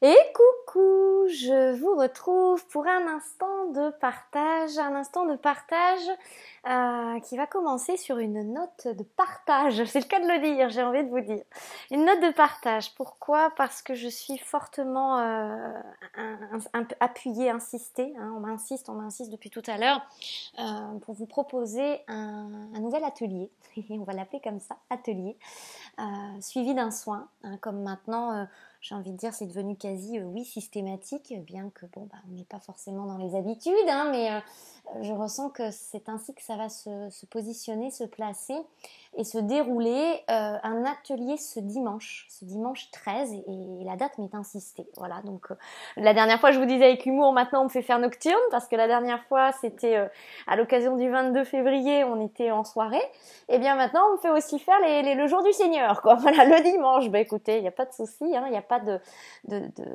Et coucou, je vous retrouve pour un instant de partage, un instant de partage euh, qui va commencer sur une note de partage, c'est le cas de le dire, j'ai envie de vous dire. Une note de partage, pourquoi Parce que je suis fortement euh, appuyée, insistée, hein. on m'insiste, on m'insiste depuis tout à l'heure, euh, pour vous proposer un, nouvel atelier, on va l'appeler comme ça, atelier, suivi d'un soin, hein, comme maintenant j'ai envie de dire, c'est devenu quasi, euh, oui, systématique, bien que, bon, bah, on n'est pas forcément dans les habitudes, hein, mais euh, je ressens que c'est ainsi que ça va se, positionner, se placer et se dérouler euh, un atelier ce dimanche, ce dimanche 13, et, la date m'est insistée. Voilà, donc la dernière fois, je vous disais avec humour, maintenant on me fait faire nocturne, parce que la dernière fois, c'était à l'occasion du 22 février, on était en soirée, et eh bien maintenant, on me fait aussi faire les, le jour du Seigneur, quoi, voilà, le dimanche. Bah écoutez, il n'y a pas de souci, hein, il n'y a pas de,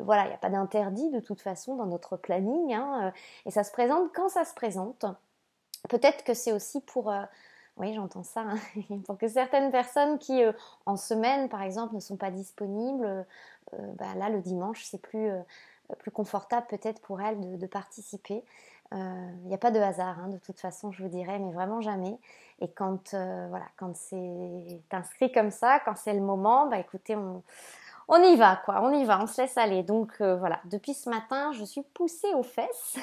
voilà, il n'y a pas d'interdit de toute façon dans notre planning. Hein, euh, et ça se présente quand ça se présente. Peut-être que c'est aussi pour euh, oui, j'entends ça. Hein, pour que certaines personnes qui, euh, en semaine, par exemple, ne sont pas disponibles, bah, là, le dimanche, c'est plus, plus confortable peut-être pour elles de, participer. Il n'y a pas de hasard, hein, de toute façon, je vous dirais, mais vraiment jamais. Et quand, voilà, quand c'est inscrit comme ça, quand c'est le moment, bah, écoutez, on, on y va, quoi, on y va, on se laisse aller. Donc euh, voilà, depuis ce matin, je suis poussée aux fesses,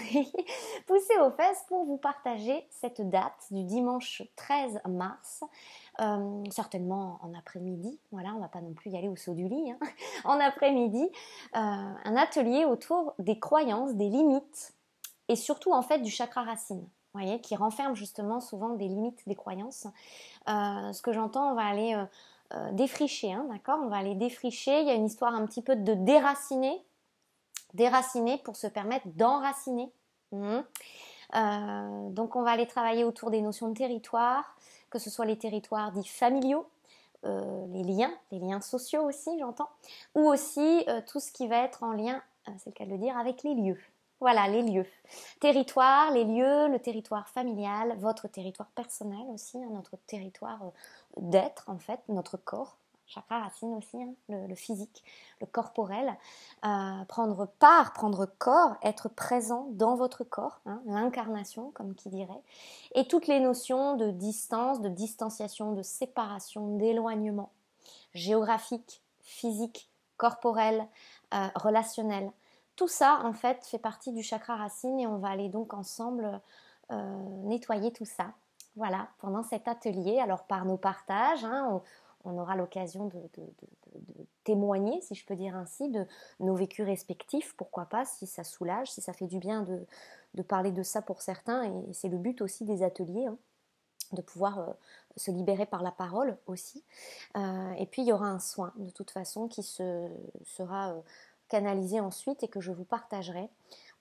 poussée aux fesses pour vous partager cette date du dimanche 13 mars. Euh, certainement en après-midi, voilà, on va pas non plus y aller au saut du lit, hein. en après-midi, euh, un atelier autour des croyances, des limites, et surtout en fait du chakra racine. Voyez, qui renferme justement souvent des limites, des croyances. ce que j'entends, on va aller euh, défricher, hein, d'accord On va aller défricher. Il y a une histoire un petit peu de déraciner, déraciner pour se permettre d'enraciner. Mhm. Euh, donc on va aller travailler autour des notions de territoire, que ce soit les territoires dits familiaux, euh, les liens, les liens sociaux aussi, j'entends, ou aussi tout ce qui va être en lien, c'est le cas de le dire, avec les lieux. Voilà, les lieux. Territoire, les lieux, le territoire familial, votre territoire personnel aussi, hein, notre territoire d'être, en fait, notre corps, chakra racine aussi, hein, le, physique, le corporel, euh, prendre part, prendre corps, être présent dans votre corps, hein, l'incarnation comme qui dirait, et toutes les notions de distance, de distanciation, de séparation, d'éloignement, géographique, physique, corporel, euh, relationnel. Tout ça, en fait, fait partie du chakra racine et on va aller donc ensemble euh, nettoyer tout ça voilà, pendant cet atelier. Alors par nos partages, hein, on, aura l'occasion de, témoigner, si je peux dire ainsi, de nos vécus respectifs. Pourquoi pas, si ça soulage, si ça fait du bien de, parler de ça pour certains. Et, c'est le but aussi des ateliers. Hein, de pouvoir euh, se libérer par la parole aussi. Euh, et puis il y aura un soin de toute façon qui se, sera euh, canalisé ensuite et que je vous partagerai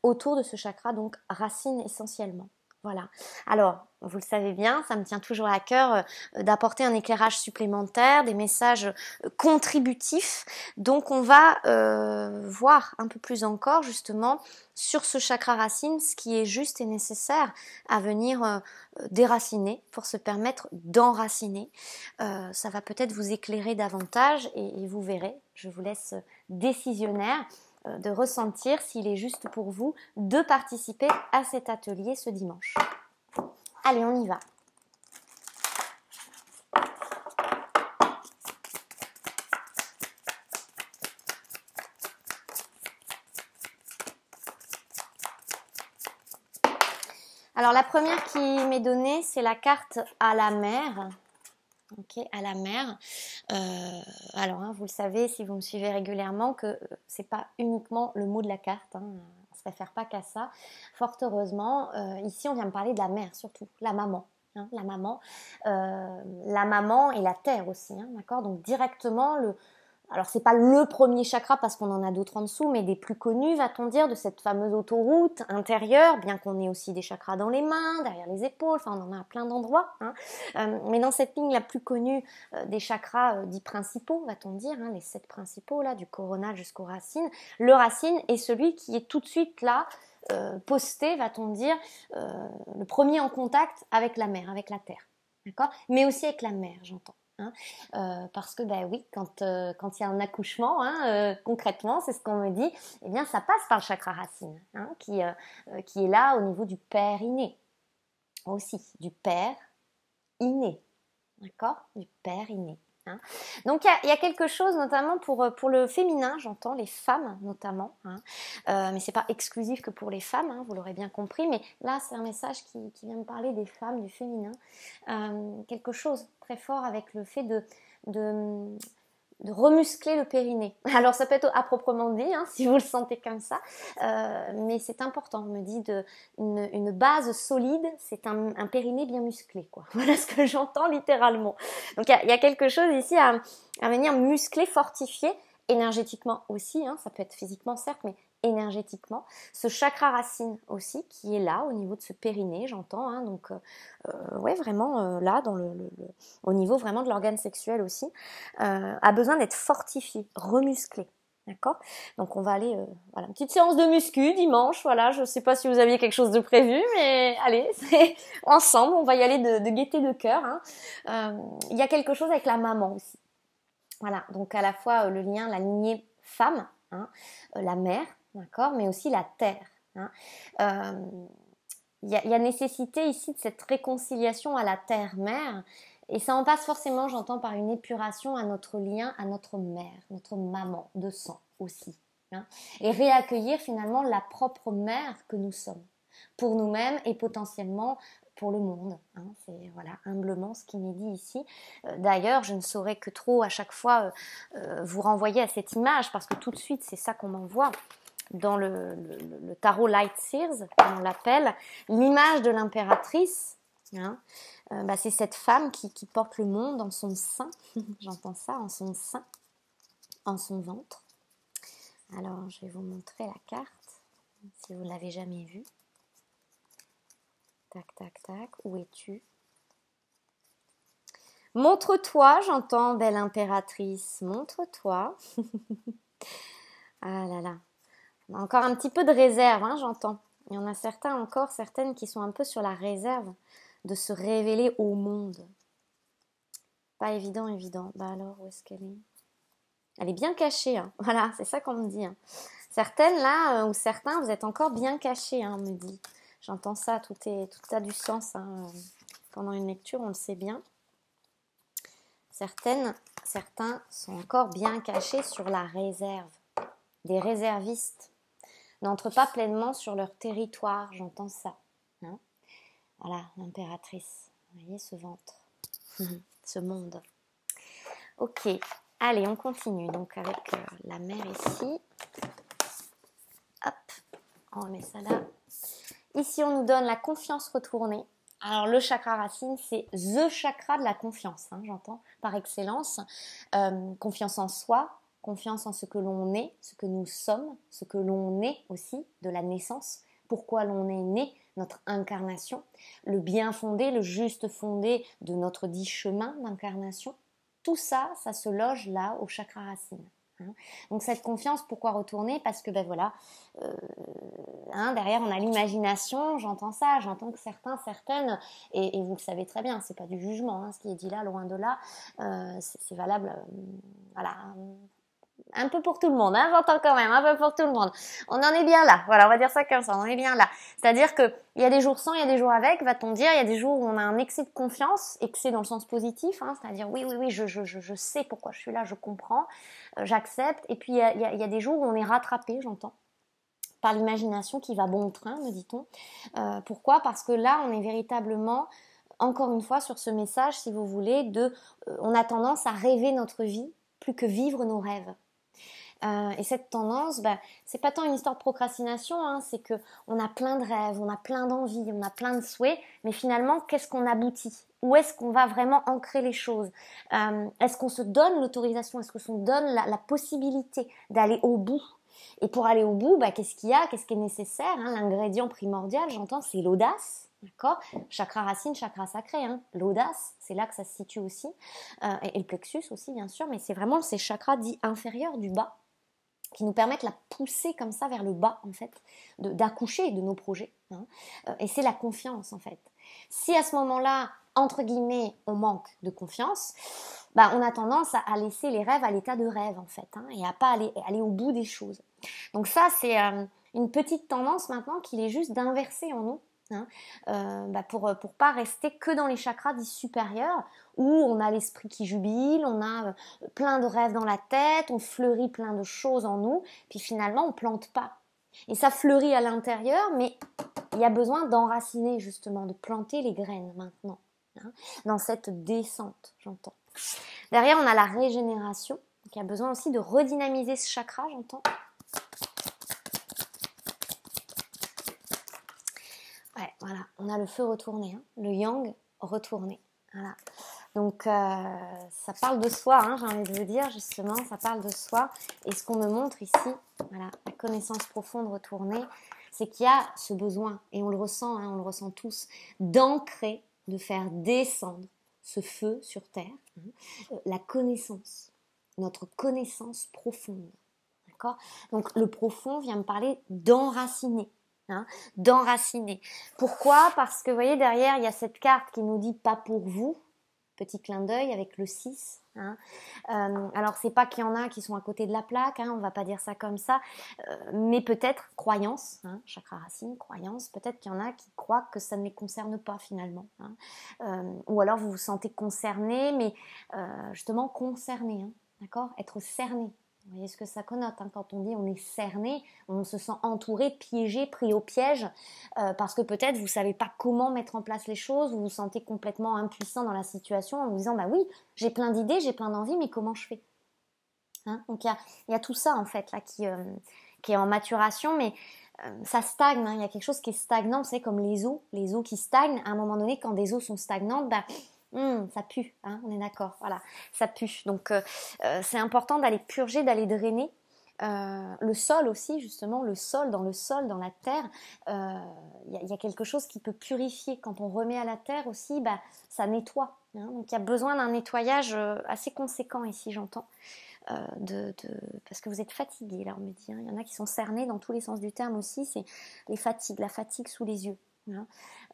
autour de ce chakra, donc racine essentiellement. Voilà. Alors, vous le savez bien, ça me tient toujours à cœur euh, d'apporter un éclairage supplémentaire, des messages euh, contributifs. Donc, on va euh, voir un peu plus encore justement sur ce chakra racine ce qui est juste et nécessaire à venir déraciner pour se permettre d'enraciner. ça va peut-être vous éclairer davantage et vous verrez. Je vous laisse décisionnaire. Euh, de ressentir s'il est juste pour vous de participer à cet atelier ce dimanche. Allez, on y va. Alors la première qui m'est donnée, c'est la carte à la mer à la mer. Euh, alors, hein, vous le savez, si vous me suivez régulièrement, que euh, c'est pas uniquement le mot de la carte. Hein. On ne se réfère pas qu'à ça. Fort heureusement, euh, ici, on vient me parler de la mère surtout, la maman. Hein, la maman, la maman et la terre aussi, d'accord. Donc directement le, alors c'est pas le premier chakra parce qu'on en a d'autres en dessous, mais des plus connus, va-t-on dire, de cette fameuse autoroute intérieure, bien qu'on ait aussi des chakras dans les mains, derrière les épaules, enfin on en a plein d'endroits. Hein. Euh, mais dans cette ligne la plus connue euh, des chakras euh, dits principaux, va-t-on dire, hein, les sept principaux là, du coronal jusqu'aux racines, le racine est celui qui est tout de suite là, posté, va-t-on dire, le premier en contact avec la mer, avec la terre, d'accord, mais aussi avec la mer, j'entends. Hein. Euh, parce que ben oui, quand euh, quand il y a un accouchement, hein, euh, concrètement, c'est ce qu'on me dit, eh bien ça passe par le chakra racine, hein, qui qui est là au niveau du père inné, aussi du père inné, d'accord, du père inné. Hein. Donc il y, a quelque chose notamment pour, euh, pour le féminin, j'entends les femmes notamment, Mais hein. ce euh, mais c'est pas exclusif que pour les femmes, hein, vous l'aurez bien compris, mais là c'est un message qui, vient me parler des femmes, du féminin, euh, quelque chose très fort avec le fait de de remuscler le périnée. Alors ça peut être à proprement dit, hein, si vous le sentez comme ça, euh, mais c'est important, on me dit, de, une, base solide, c'est un, un, périnée bien musclé. Quoi. Voilà ce que j'entends littéralement. Donc il y, a quelque chose ici à, à venir muscler, fortifier, énergétiquement aussi, hein. ça peut être physiquement certes, mais énergétiquement. Ce chakra racine aussi, qui est là au niveau de ce périnée, j'entends. Hein, donc, euh, euh, ouais, vraiment euh, là, dans le, le, au niveau vraiment de l'organe sexuel aussi, euh, a besoin d'être fortifié, remusclé. D'accord Donc on va aller, voilà, une petite séance de muscu dimanche, voilà, je ne sais pas si vous aviez quelque chose de prévu, mais allez, c'est ensemble, on va y aller de, de gaieté de cœur. Hein. Il hein. y a quelque chose avec la maman aussi. Voilà, donc à la fois le lien, la lignée femme, hein, la mère, d'accord, mais aussi la terre. il hein. euh, y, a, nécessité ici de cette réconciliation à la terre-mère. Et ça en passe forcément, j'entends, par une épuration à notre lien, à notre mère, notre maman de sang aussi. Hein, et réaccueillir finalement la propre mère que nous sommes, pour nous-mêmes et potentiellement pour le monde. Hein. c'est voilà, humblement ce qui m'est dit ici. Euh, d'ailleurs, je ne saurais que trop à chaque fois euh, vous renvoyer à cette image, parce que tout de suite, c'est ça qu'on m'envoie dans le, tarot Light Sears, comme on l'appelle, l'image de l'impératrice, hein, euh, bah, c'est cette femme qui, qui, porte le monde en son sein, j'entends ça, en son sein, en son ventre. Alors, je vais vous montrer la carte, si vous ne l'avez jamais vue. Tac, tac, tac, où es-tu Montre-toi, j'entends, belle impératrice, montre-toi. ah là là, encore un petit peu de réserve, hein, j'entends. Il y en a certains encore, certaines qui sont un peu sur la réserve de se révéler au monde. Pas évident, évident. Bah alors, où est-ce qu'elle est, elle, est bien cachée, hein. voilà, c'est ça qu'on me dit. Hein. Certaines là, euh, ou certains, vous êtes encore bien cachés, on me dit. J'entends ça, tout, tout a du sens. Euh, pendant une lecture, on le sait bien. Certaines, certains sont encore bien cachés sur la réserve. Des réservistes n'entrent pas pleinement sur leur territoire, j'entends ça. Hein voilà, l'impératrice. Vous voyez ce ventre, ce monde. Ok, allez, on continue. Donc avec euh, la mer ici. Hop, on remet ça là. Ici, on nous donne la confiance retournée. Alors le chakra racine, c'est the chakra de la confiance, hein, j'entends, par excellence. Euh, confiance en soi, confiance en ce que l'on est, ce que nous sommes, ce que l'on est aussi de la naissance, pourquoi l'on est né, notre incarnation, le bien fondé, le juste fondé de notre dit chemin d'incarnation. Tout ça, ça se loge là au chakra racine. Hein. Donc cette confiance, pourquoi retourner Parce que ben voilà, euh, hein, derrière on a l'imagination. J'entends ça, j'entends que certains, certaines, et, vous le savez très bien, c'est pas du jugement, hein, ce qui est dit là, loin de là, euh, c'est valable, euh, voilà, un peu pour tout le monde, hein, j'entends quand même, un peu pour tout le monde. On en est bien là, voilà, on va dire ça comme ça, on en est bien là. C'est-à-dire que il y a des jours sans, il y a des jours avec, va-t-on dire, il y a des jours où on a un excès de confiance, excès dans le sens positif, hein, c'est-à-dire oui, oui, oui, je, sais pourquoi je suis là, je comprends, euh, j'accepte. Et puis il y, a, des jours où on est rattrapé, j'entends par l'imagination qui va bon train, me dit-on. Euh, pourquoi Parce que là, on est véritablement encore une fois sur ce message, si vous voulez, de euh, on a tendance à rêver notre vie plus que vivre nos rêves. Euh, et cette tendance, bah, c'est pas tant une histoire de procrastination, hein, c'est que on a plein de rêves, on a plein d'envies, on a plein de souhaits, mais finalement, qu'est-ce qu'on aboutit Où est-ce qu'on va vraiment ancrer les choses euh, Est-ce qu'on se donne l'autorisation Est-ce qu'on se donne la, possibilité d'aller au bout Et pour aller au bout, bah, qu'est-ce qu'il y a Qu'est-ce qui est nécessaire hein L'ingrédient primordial, j'entends, c'est l'audace. D'accord Chakra racine, chakra sacré. Hein. L'audace, c'est là que ça se situe aussi. Euh, et, et, le plexus aussi, bien sûr. Mais c'est vraiment ces chakras dits inférieurs du bas qui nous permettent la pousser comme ça vers le bas, en fait, d'accoucher de, nos projets. Hein. Euh, et c'est la confiance, en fait. Si à ce moment-là, entre guillemets, on manque de confiance, bah, on a tendance à laisser les rêves à l'état de rêve, en fait, hein, et à pas aller, aller au bout des choses. Donc ça, c'est euh, une petite tendance maintenant qu'il est juste d'inverser en nous Hein, euh, bah, pour euh, pour pas rester que dans les chakras dits supérieurs où on a l'esprit qui jubile, on a euh, plein de rêves dans la tête, on fleurit plein de choses en nous, puis finalement on plante pas. Et ça fleurit à l'intérieur, mais il y a besoin d'enraciner justement, de planter les graines maintenant, hein, dans cette descente, j'entends. Derrière, on a la régénération, qui a besoin aussi de redynamiser ce chakra, j'entends. Voilà, on a le feu retourné, hein. le yang retourné. Donc euh, ça parle de soi, hein, j'ai envie de vous dire justement, ça parle de soi. Et ce qu'on me montre ici, voilà, la connaissance profonde retournée, c'est qu'il y a ce besoin, et on le ressent, hein, on le ressent tous, d'ancrer, de faire descendre ce feu sur Terre, euh, la connaissance, notre connaissance profonde. Donc le profond vient me parler d'enraciner, Hein, d'enraciner. Pourquoi Parce que vous voyez derrière, il y a cette carte qui nous dit pas pour vous. Petit clin d'œil avec le 6. Hein. Euh, alors, c'est pas qu'il y en a qui sont à côté de la plaque, on hein, on va pas dire ça comme ça, euh, mais peut-être croyance, hein, chakra racine, croyance, peut-être qu'il y en a qui croient que ça ne les concerne pas finalement. Euh, ou alors vous vous sentez concerné, mais justement concerné, d'accord Être cerné vous voyez ce que ça connote hein, quand on dit on est cerné, on se sent entouré, piégé, pris au piège, euh, parce que peut-être vous ne savez pas comment mettre en place les choses, vous vous sentez complètement impuissant dans la situation en vous disant bah oui, j'ai plein d'idées, j'ai plein d'envies, mais comment je fais hein, Donc il y a, tout ça en fait là qui, euh, est en maturation, mais euh, ça stagne, hein. il y a quelque chose qui est stagnant, c'est comme les eaux, les eaux qui stagnent, à un moment donné quand des eaux sont stagnantes, bah, Hum, ça pue, hein, on est d'accord, voilà, ça pue. Donc euh, euh, c'est important d'aller purger, d'aller drainer. Euh, le sol aussi, justement, le sol, dans le sol, dans la terre, il y, a quelque chose qui peut purifier. Quand on remet à la terre aussi, bah, ça nettoie. Hein. Donc il y a besoin d'un nettoyage assez conséquent ici, j'entends. De, parce que vous êtes fatigué, là, on me dit. Hein. Il y en a qui sont cernés dans tous les sens du terme aussi, c'est les fatigues, la fatigue sous les yeux. Hein.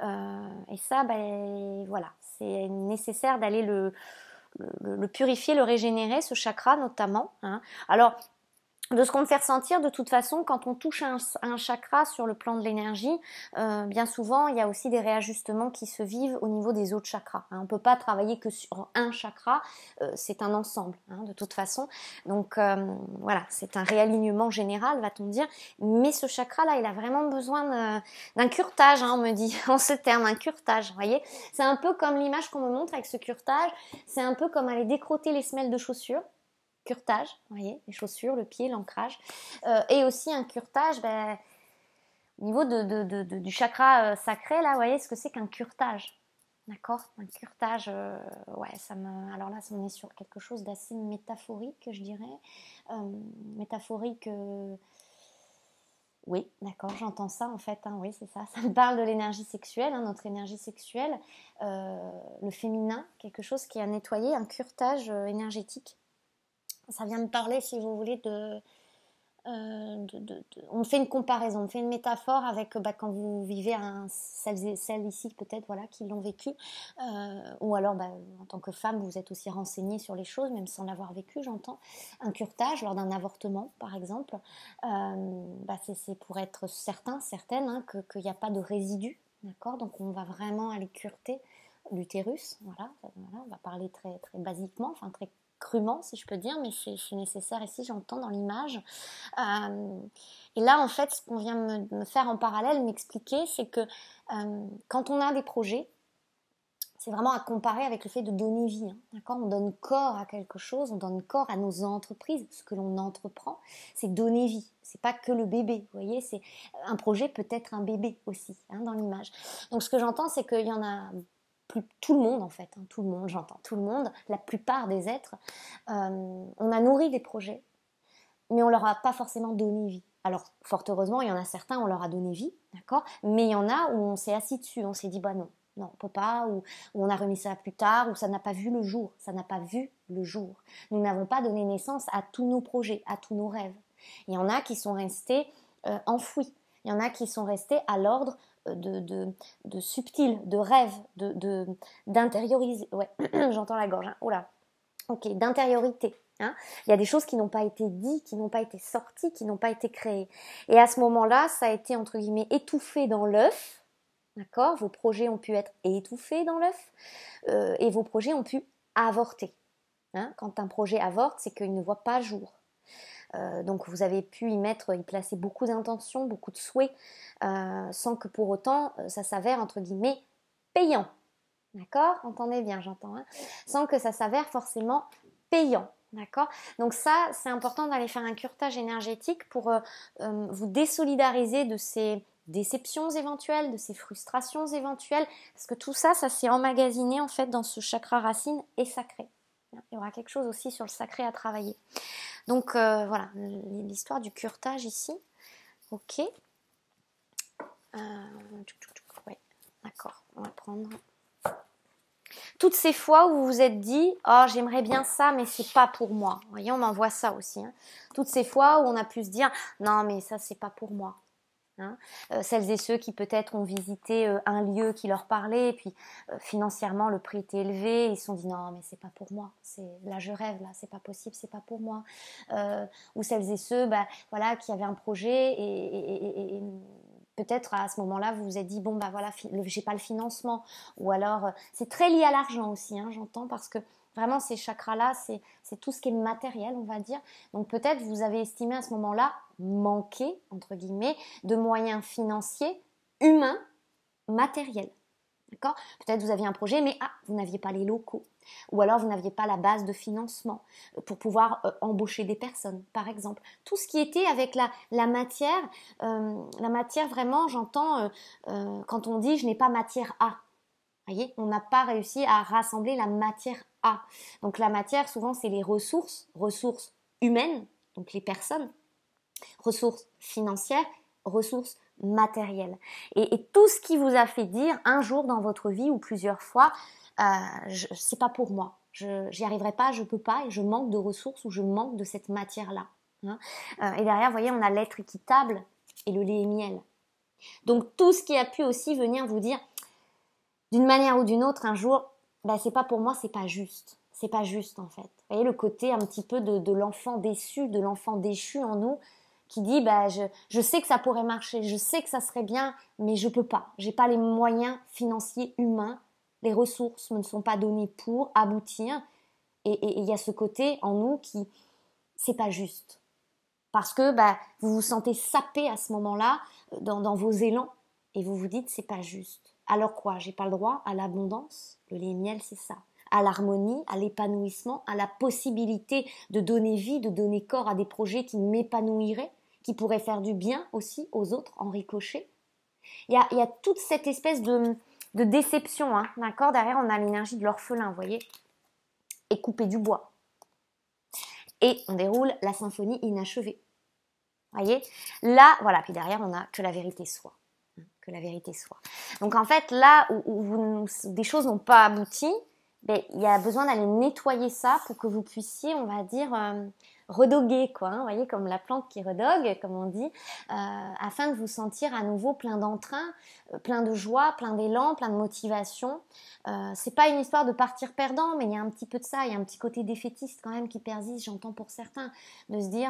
Euh, et ça, ben, voilà, c'est nécessaire d'aller le, purifier, le régénérer, ce chakra notamment. Hein. Alors, de ce qu'on me fait ressentir, de toute façon, quand on touche un, chakra sur le plan de l'énergie, euh, bien souvent, il y a aussi des réajustements qui se vivent au niveau des autres chakras. Hein. On ne peut pas travailler que sur un chakra, euh, c'est un ensemble, hein, de toute façon. Donc euh, voilà, c'est un réalignement général, va-t-on dire. Mais ce chakra-là, il a vraiment besoin d'un curtage, hein, on me dit, en ce terme, un curtage, voyez. C'est un peu comme l'image qu'on me montre avec ce curtage, c'est un peu comme aller décroter les semelles de chaussures curtage, vous voyez, les chaussures, le pied, l'ancrage, euh, et aussi un curtage ben, au niveau de, du chakra euh, sacré, là, vous voyez ce que c'est qu'un curtage. D'accord Un curtage, euh, ouais, ça me. Alors là, on est sur quelque chose d'assez métaphorique, je dirais. métaphorique. Oui, d'accord, j'entends ça en fait, hein, oui, c'est ça. Ça me parle de l'énergie sexuelle, hein, notre énergie sexuelle, le féminin, quelque chose qui a nettoyé, un curtage énergétique ça vient de parler, si vous voulez, euh, de, on fait une comparaison, on fait une métaphore avec bah, quand vous vivez un, celles, ici peut-être voilà qui l'ont vécu, euh, ou alors bah, en tant que femme vous êtes aussi renseignée sur les choses même sans l'avoir vécu j'entends. Un curtage lors d'un avortement par exemple, euh, bah, c'est pour être certain certaine hein, qu'il n'y a pas de résidus, d'accord donc on va vraiment aller curter l'utérus, voilà, on va parler très très basiquement, enfin très crûment, si je peux dire, mais c'est nécessaire ici, j'entends dans l'image. Euh, et là, en fait, ce qu'on vient me, faire en parallèle, m'expliquer, c'est que euh, quand on a des projets, c'est vraiment à comparer avec le fait de donner vie. Hein, d'accord On donne corps à quelque chose, on donne corps à nos entreprises, ce que l'on entreprend, c'est donner vie. C'est pas que le bébé, vous voyez, c'est un projet peut être un bébé aussi hein, dans l'image. Donc ce que j'entends, c'est qu'il y en a tout le monde en fait, hein, tout le monde, j'entends tout le monde, la plupart des êtres, euh, on a nourri des projets, mais on leur a pas forcément donné vie. Alors, fort heureusement, il y en a certains, on leur a donné vie, d'accord Mais il y en a où on s'est assis dessus, on s'est dit, bah non, non, on peut pas, ou, on a remis ça plus tard, ou ça n'a pas vu le jour, ça n'a pas vu le jour. Nous n'avons pas donné naissance à tous nos projets, à tous nos rêves. Il y en a qui sont restés euh, enfouis, il y en a qui sont restés à l'ordre de, de, de subtil, de rêve, de d'intérioriser. ouais, j'entends la gorge. Hein. d'intériorité. Hein. Il y a des choses qui n'ont pas été dites, qui n'ont pas été sorties, qui n'ont pas été créées. Et à ce moment-là, ça a été entre guillemets étouffé dans l'œuf. D'accord Vos projets ont pu être étouffés dans l'œuf euh, et vos projets ont pu avorter. Hein Quand un projet avorte, c'est qu'il ne voit pas jour. Euh, donc vous avez pu y mettre, y placer beaucoup d'intentions, beaucoup de souhaits, euh, sans que pour autant euh, ça s'avère entre guillemets payant. D'accord Entendez bien, j'entends. Hein. sans que ça s'avère forcément payant. D'accord Donc ça, c'est important d'aller faire un curtage énergétique pour vous désolidariser de ces déceptions éventuelles, de ces frustrations éventuelles, parce que tout ça, ça s'est emmagasiné en fait dans ce chakra racine et sacré. Il y aura quelque chose aussi sur le sacré à travailler. Donc euh, voilà, l'histoire du curtage ici. Ok. Euh, d'accord, on va prendre. Toutes ces fois où vous vous êtes dit Oh, j'aimerais bien ça, mais c'est pas pour moi. Vous voyez, on voit ça aussi. Hein. Toutes ces fois où on a pu se dire Non, mais ça, c'est pas pour moi. Hein. Euh, celles et ceux qui peut-être ont visité euh, un lieu qui leur parlait, et puis euh, financièrement le prix était élevé, ils se sont dit non mais c'est pas pour moi, c'est là je rêve là, c'est pas possible, c'est pas pour moi. ou celles et ceux, bah, voilà, qui avaient un projet et, peut-être à ce moment-là vous vous êtes dit bon bah voilà, j'ai pas le financement, ou alors c'est très lié à l'argent aussi, hein, j'entends parce que Vraiment, ces chakras-là, c'est tout ce qui est matériel, on va dire. Donc peut-être vous avez estimé à ce moment-là manquer, entre guillemets, de moyens financiers, humains, matériels. D'accord Peut-être vous aviez un projet, mais ah, vous n'aviez pas les locaux. Ou alors vous n'aviez pas la base de financement euh, pour pouvoir euh, embaucher des personnes, par exemple. Tout ce qui était avec la, matière, euh, la matière vraiment, j'entends quand on dit je n'ai pas matière A. Vous voyez, on n'a pas réussi à rassembler la matière donc la matière, souvent, c'est les ressources, ressources humaines, donc les personnes, ressources financières, ressources matérielles. Et, tout ce qui vous a fait dire un jour dans votre vie ou plusieurs fois, euh, c'est pas pour moi, j'y arriverai pas, je peux pas, et je manque de ressources ou je manque de cette matière-là. Hein. Euh, et derrière, vous voyez, on a l'être équitable et le lait et miel. Donc tout ce qui a pu aussi venir vous dire, d'une manière ou d'une autre, un jour, bah c'est pas pour moi, c'est pas juste. C'est pas juste en fait. Vous voyez le côté un petit peu de, l'enfant déçu, de l'enfant déchu en nous qui dit bah, je, sais que ça pourrait marcher, je sais que ça serait bien, mais je peux pas. J'ai pas les moyens financiers, humains, les ressources me ne sont pas données pour aboutir. Et il y a ce côté en nous qui c'est pas juste parce que bah, vous vous sentez sapé à ce moment-là euh, dans, dans vos élans et vous vous dites c'est pas juste. Alors quoi J'ai pas le droit à l'abondance Le lait et miel, c'est ça. À l'harmonie, à l'épanouissement, à la possibilité de donner vie, de donner corps à des projets qui m'épanouiraient, qui pourraient faire du bien aussi aux autres en ricochet. Il y a, toute cette espèce de, déception, hein, d'accord Derrière, on a l'énergie de l'orphelin, vous voyez Et couper du bois. Et on déroule la symphonie inachevée. voyez Là, voilà, puis derrière, on a que la vérité soit que la vérité soit. Donc en fait, là où, des choses n'ont pas abouti, ben, il y a besoin d'aller nettoyer ça pour que vous puissiez, on va dire, euh, redoguer, quoi. vous hein, voyez, comme la plante qui redogue, comme on dit, euh, afin de vous sentir à nouveau plein d'entrain, euh, plein de joie, plein d'élan, plein de motivation. Euh, c'est pas une histoire de partir perdant, mais il y a un petit peu de ça, il y a un petit côté défaitiste quand même qui persiste, j'entends pour certains, de se dire,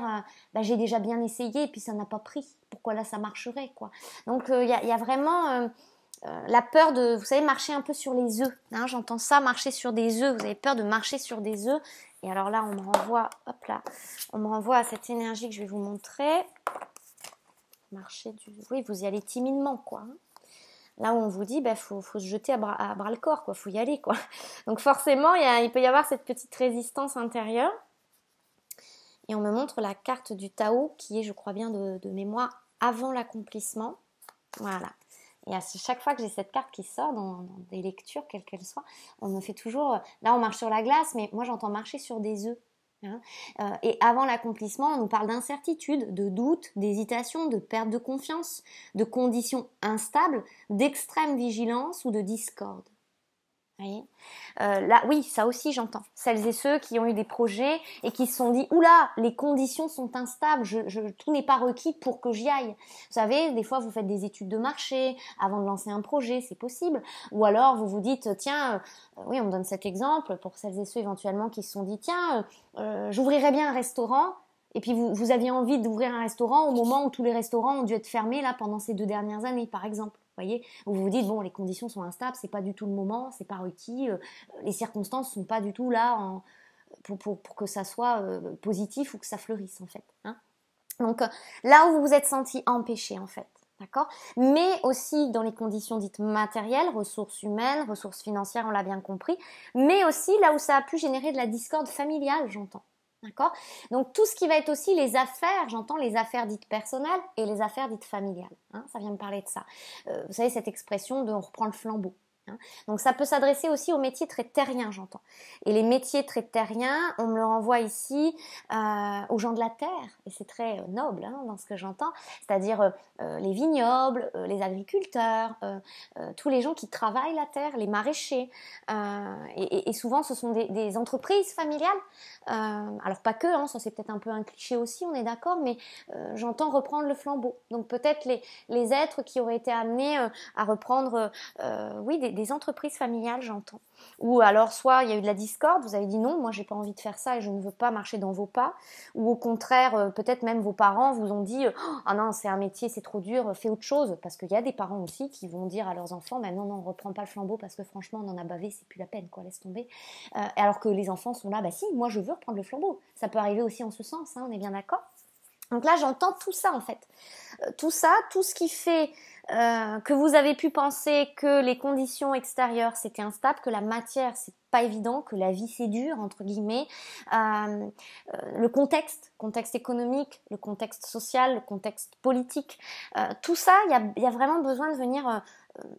bah, j'ai déjà bien essayé puis ça n'a pas pris. Pourquoi là ça marcherait, quoi. Donc il y, a vraiment la peur de, vous savez, marcher un peu sur les œufs. Hein, j'entends ça, marcher sur des œufs. Vous avez peur de marcher sur des œufs. Et alors là, on me renvoie, hop là, on me renvoie à cette énergie que je vais vous montrer. Marcher du. Oui, vous y allez timidement, quoi. Hein. Là où on vous dit, il bah, faut, se jeter à bras, le corps, quoi. Faut y aller, quoi. Donc forcément, il, peut y avoir cette petite résistance intérieure. Et on me montre la carte du Tao qui est, je crois bien, de, de mémoire avant l'accomplissement. Voilà. Et à chaque fois que j'ai cette carte qui sort dans, des lectures, quelles qu'elles soient, on me fait toujours. Euh, là, on marche sur la glace, mais moi, j'entends marcher sur des œufs. Hein. Euh, et avant l'accomplissement, on nous parle d'incertitude, de doute, d'hésitation, de perte de confiance, de conditions instables, d'extrême vigilance ou de discorde. Oui. Euh, là, oui, ça aussi j'entends. Celles et ceux qui ont eu des projets et qui se sont dit oula, les conditions sont instables, je, tout n'est pas requis pour que j'y aille. Vous savez, des fois vous faites des études de marché avant de lancer un projet, c'est possible. Ou alors vous vous dites tiens, euh, oui, on me donne cet exemple pour celles et ceux éventuellement qui se sont dit tiens, euh, j'ouvrirais bien un restaurant. Et puis vous, vous aviez envie d'ouvrir un restaurant au moment où tous les restaurants ont dû être fermés là pendant ces deux dernières années, par exemple voyez Vous vous dites, bon, les conditions sont instables, c'est pas du tout le moment, c'est pas requis, euh, les circonstances sont pas du tout là pour, que ça soit euh, positif ou que ça fleurisse, en fait. Hein. Donc, euh, là où vous vous êtes senti empêché, en fait, D'accord Mais aussi dans les conditions dites matérielles, ressources humaines, ressources financières, on l'a bien compris, mais aussi là où ça a pu générer de la discorde familiale, j'entends. D'accord Donc tout ce qui va être aussi les affaires, j'entends les affaires dites personnelles et les affaires dites familiales. Hein, ça vient me parler de ça. Euh, vous savez cette expression de on reprend le flambeau. Hein. Donc ça peut s'adresser aussi aux métiers très terriens, j'entends. Et les métiers très terriens, on me le renvoie ici euh, aux gens de la terre, et c'est très euh, noble hein, dans ce que j'entends, c'est-à-dire euh, les vignobles, les agriculteurs, tous les gens qui travaillent la terre, les maraîchers. Et, souvent, ce sont des, entreprises familiales. alors pas que, hein, ça c'est peut-être un peu un cliché aussi, on est d'accord, mais j'entends reprendre le flambeau. Donc peut-être les, les, êtres qui auraient été amenés à reprendre, oui, des des entreprises familiales, j'entends. Ou alors, soit il y a eu de la discorde, vous avez dit non, moi j'ai pas envie de faire ça et je ne veux pas marcher dans vos pas. Ou au contraire, euh, peut-être même vos parents vous ont dit oh, ah non, c'est un métier, c'est trop dur, fais autre chose. Parce qu'il y a des parents aussi qui vont dire à leurs enfants mais ben non, non, on reprend pas le flambeau parce que franchement, on en a bavé, c'est plus la peine, quoi, laisse tomber. Euh, alors que les enfants sont là, bah si, moi je veux reprendre le flambeau. Ça peut arriver aussi en ce sens, hein, on est bien d'accord. Donc là, j'entends tout ça en fait. Euh, tout ça, tout ce qui fait euh, que vous avez pu penser que les conditions extérieures c'était instable, que la matière c'est pas évident, que la vie c'est dur entre guillemets, euh, euh, le contexte, contexte économique, le contexte social, le contexte politique, tout ça, il y a, vraiment besoin de venir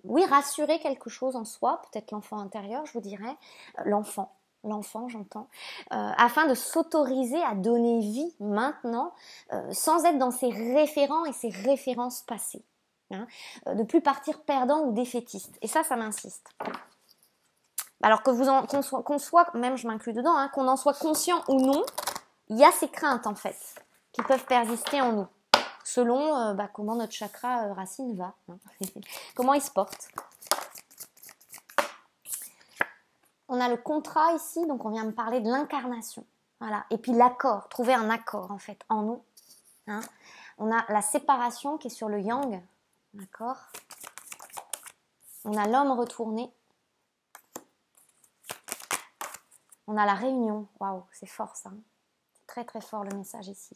oui, rassurer quelque chose en soi, peut-être l'enfant intérieur, je vous dirais, l'enfant, l'enfant j'entends, afin de s'autoriser à donner vie maintenant, sans être dans ses référents et ses références passées. Hein, euh, de plus partir perdant ou défaitiste. Et ça, ça m'insiste. Alors que vous en, qu'on soit, même je m'inclus dedans, hein, qu'on en soit conscient ou non, il y a ces craintes en fait qui peuvent persister en nous, selon euh, bah, comment notre chakra euh, racine va, hein, comment il se porte. On a le contrat ici, donc on vient me parler de l'incarnation. Voilà. Et puis l'accord, trouver un accord en fait en nous. On a la séparation qui est sur le yang, D'accord On a l'homme retourné. On a la réunion. Waouh, c'est fort ça. c'est très très fort le message ici.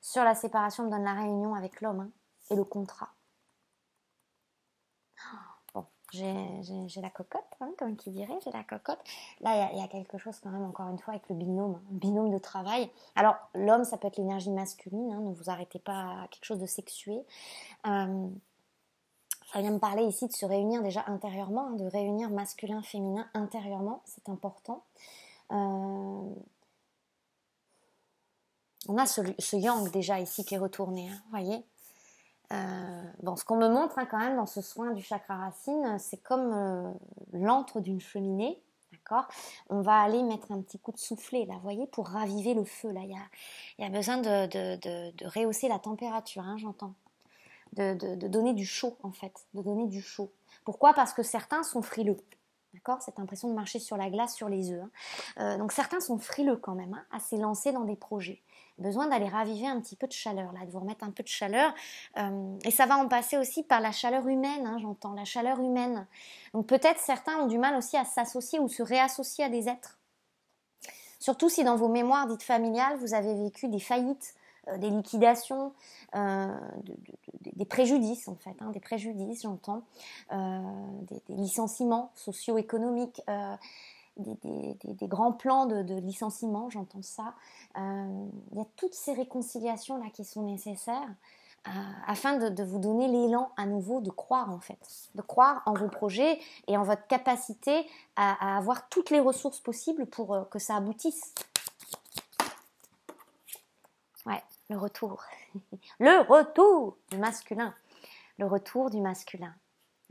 Sur la séparation, on me donne la réunion avec l'homme hein, et le contrat. Oh, bon, j'ai la cocotte, hein, comme qui dirait, j'ai la cocotte. Là, il y, a quelque chose quand même, encore une fois, avec le binôme, hein, binôme de travail. Alors, l'homme, ça peut être l'énergie masculine, ne vous arrêtez pas à quelque chose de sexué. Euh, il vient de parler ici de se réunir déjà intérieurement, hein, de réunir masculin, féminin intérieurement, c'est important. Euh, on a ce, yang déjà ici qui est retourné, hein, vous voyez euh, bon, ce qu'on me montre hein, quand même dans ce soin du chakra racine, c'est comme euh, l'antre d'une cheminée, d'accord On va aller mettre un petit coup de soufflet, là, vous voyez, pour raviver le feu, là. Il y a, besoin de, rehausser la température, j'entends de, donner du chaud en fait, de donner du chaud. Pourquoi Parce que certains sont frileux. D'accord Cette impression de marcher sur la glace, sur les œufs. Hein. Euh, donc certains sont frileux quand même hein, à s'élancer dans des projets. Besoin d'aller raviver un petit peu de chaleur, là, de vous remettre un peu de chaleur. Euh, et ça va en passer aussi par la chaleur humaine, hein, j'entends, la chaleur humaine. Donc peut-être certains ont du mal aussi à s'associer ou se réassocier à des êtres. Surtout si dans vos mémoires dites familiales, vous avez vécu des faillites, euh, des liquidations, euh, des préjudices en fait, hein, des préjudices j'entends, euh, des, licenciements socio-économiques. Des, grands plans de, de licenciement, j'entends ça. il y a toutes ces réconciliations-là qui sont nécessaires afin de, vous donner l'élan à nouveau de croire en fait, de croire en vos projets et en votre capacité à, avoir toutes les ressources possibles pour que ça aboutisse. Ouais le retour, le retour du masculin, le retour du masculin.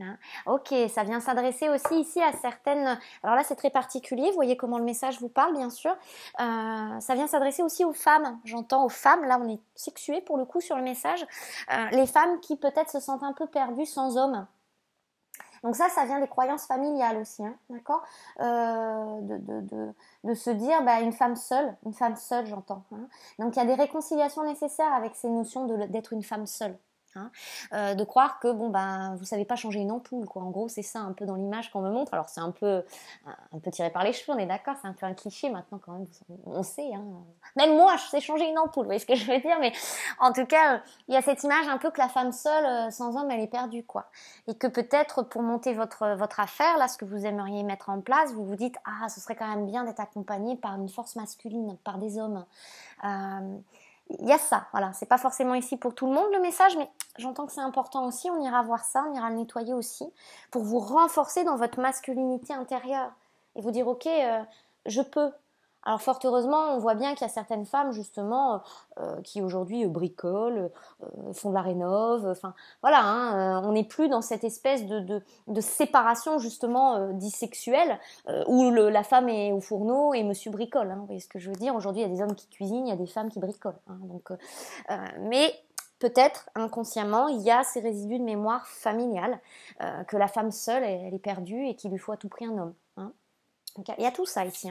Hein. ok, ça vient s'adresser aussi ici à certaines. Alors là, c'est très particulier. Vous voyez comment le message vous parle, bien sûr. Euh, ça vient s'adresser aussi aux femmes. J'entends aux femmes. Là, on est sexué pour le coup sur le message. Euh, les femmes qui peut-être se sentent un peu perdues sans homme. Donc ça, ça vient des croyances familiales aussi, hein, d'accord euh, de, se dire, bah, une femme seule, une femme seule, j'entends. Hein. Donc il y a des réconciliations nécessaires avec ces notions d'être une femme seule, Hein. Euh, de croire que bon bah vous savez pas changer une ampoule quoi. En gros c'est ça un peu dans l'image qu'on me montre. Alors c'est un peu un peu tiré par les cheveux, on est d'accord, c'est un peu un cliché maintenant quand même. On sait. Hein. Même moi je sais changer une ampoule, vous voyez ce que je veux dire. Mais en tout cas il y a cette image un peu que la femme seule euh, sans homme elle est perdue quoi. Et que peut-être pour monter votre votre affaire là ce que vous aimeriez mettre en place, vous vous dites ah ce serait quand même bien d'être accompagné par une force masculine, par des hommes. Euh, il y a ça. Voilà, c'est pas forcément ici pour tout le monde le message, mais j'entends que c'est important aussi. On ira voir ça, on ira le nettoyer aussi pour vous renforcer dans votre masculinité intérieure et vous dire ok, euh, je peux, alors fort heureusement, on voit bien qu'il y a certaines femmes justement euh, euh, qui aujourd'hui euh, bricolent, font de la rénov, enfin voilà, hein, on n'est plus dans cette espèce de, séparation justement dissexuelle où la femme est au fourneau et monsieur bricole. Hein, vous voyez ce que je veux dire Aujourd'hui, il y a des hommes qui cuisinent, il y a des femmes qui bricolent. Hein, donc, mais peut-être inconsciemment, il y a ces résidus de mémoire familiale, que la femme seule, elle, est perdue et qu'il lui faut à tout prix un homme. Hein. il y a tout ça ici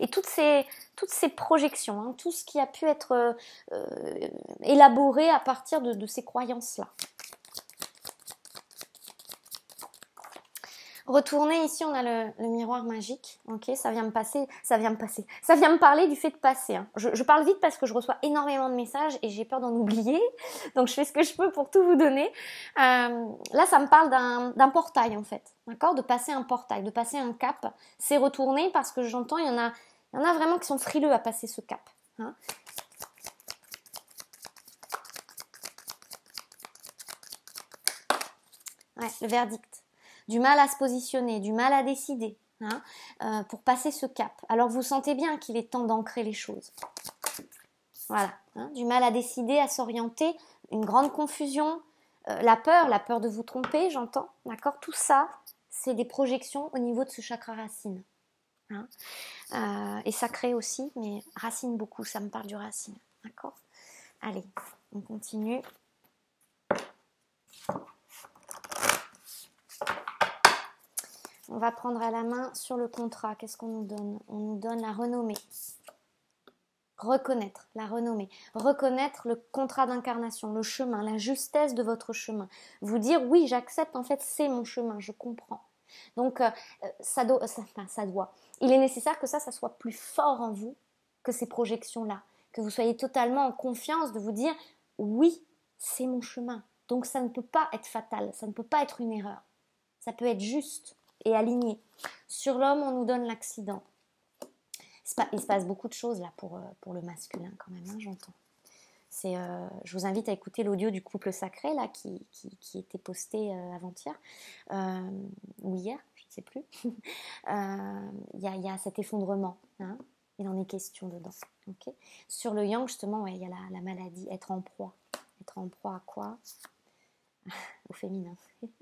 et toutes ces, toutes ces projections, hein, tout ce qui a pu être euh, euh, élaboré à partir de ces croyances-là. Retourner ici, on a le, miroir magique. Ok, ça vient me passer, ça vient me passer, ça vient me parler du fait de passer. Hein. Je, parle vite parce que je reçois énormément de messages et j'ai peur d'en oublier. Donc je fais ce que je peux pour tout vous donner. Euh, là, ça me parle d'un portail en fait, d'accord, de passer un portail, de passer un cap. C'est retourner parce que j'entends, il y en a, il y en a vraiment qui sont frileux à passer ce cap. Hein. Ouais, le verdict du mal à se positionner, du mal à décider, hein, euh, pour passer ce cap. Alors vous sentez bien qu'il est temps d'ancrer les choses. Voilà, hein, du mal à décider, à s'orienter, une grande confusion, euh, la peur, la peur de vous tromper, j'entends, d'accord Tout ça, c'est des projections au niveau de ce chakra racine. Hein. Euh, et ça et aussi, mais racine beaucoup, ça me parle du racine, d'accord Allez, on continue. On va prendre à la main sur le contrat. Qu'est-ce qu'on nous donne On nous donne la renommée. Reconnaître la renommée, reconnaître le contrat d'incarnation, le chemin, la justesse de votre chemin. Vous dire oui, j'accepte, en fait, c'est mon chemin, je comprends. Donc, euh, ça doit. Il est nécessaire que ça, ça soit plus fort en vous que ces projections-là. Que vous soyez totalement en confiance de vous dire oui, c'est mon chemin. Donc, ça ne peut pas être fatal, ça ne peut pas être une erreur. Ça peut être juste. Aligné Sur l'homme, on nous donne l'accident. Il se passe beaucoup de choses là pour, euh, pour le masculin quand même, hein, j'entends. C'est, euh, je vous invite à écouter l'audio du couple sacré là qui, était posté euh, avant-hier ou hier, je ne sais plus. Il y, y, a cet effondrement. Hein. il en est question dedans. Ok. Sur le yang justement, il y a la, maladie, être en proie. Être en proie à quoi Au féminin.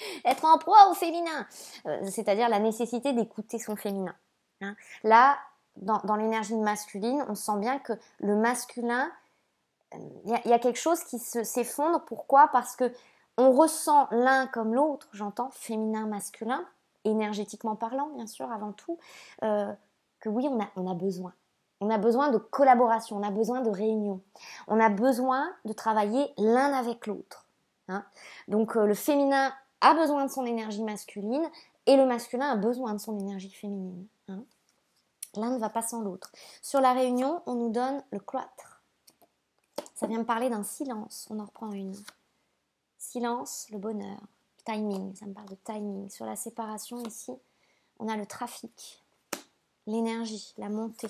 être en proie au féminin, euh, c'est-à-dire la nécessité d'écouter son féminin. Hein. Là, dans, l'énergie masculine, on sent bien que le masculin, il y, a quelque chose qui s'effondre. Pourquoi Parce que on ressent l'un comme l'autre, j'entends féminin, masculin, énergétiquement parlant, bien sûr, avant tout, euh, que oui, on a, besoin. On a besoin de collaboration, on a besoin de réunion, on a besoin de travailler l'un avec l'autre. Hein. Donc euh, le féminin a besoin de son énergie masculine et le masculin a besoin de son énergie féminine. Hein. L'un ne va pas sans l'autre. Sur la réunion, on nous donne le cloître. Ça vient me parler d'un silence, on en reprend une. Silence, le bonheur. Timing, ça me parle de timing. Sur la séparation ici, on a le trafic, l'énergie, la montée,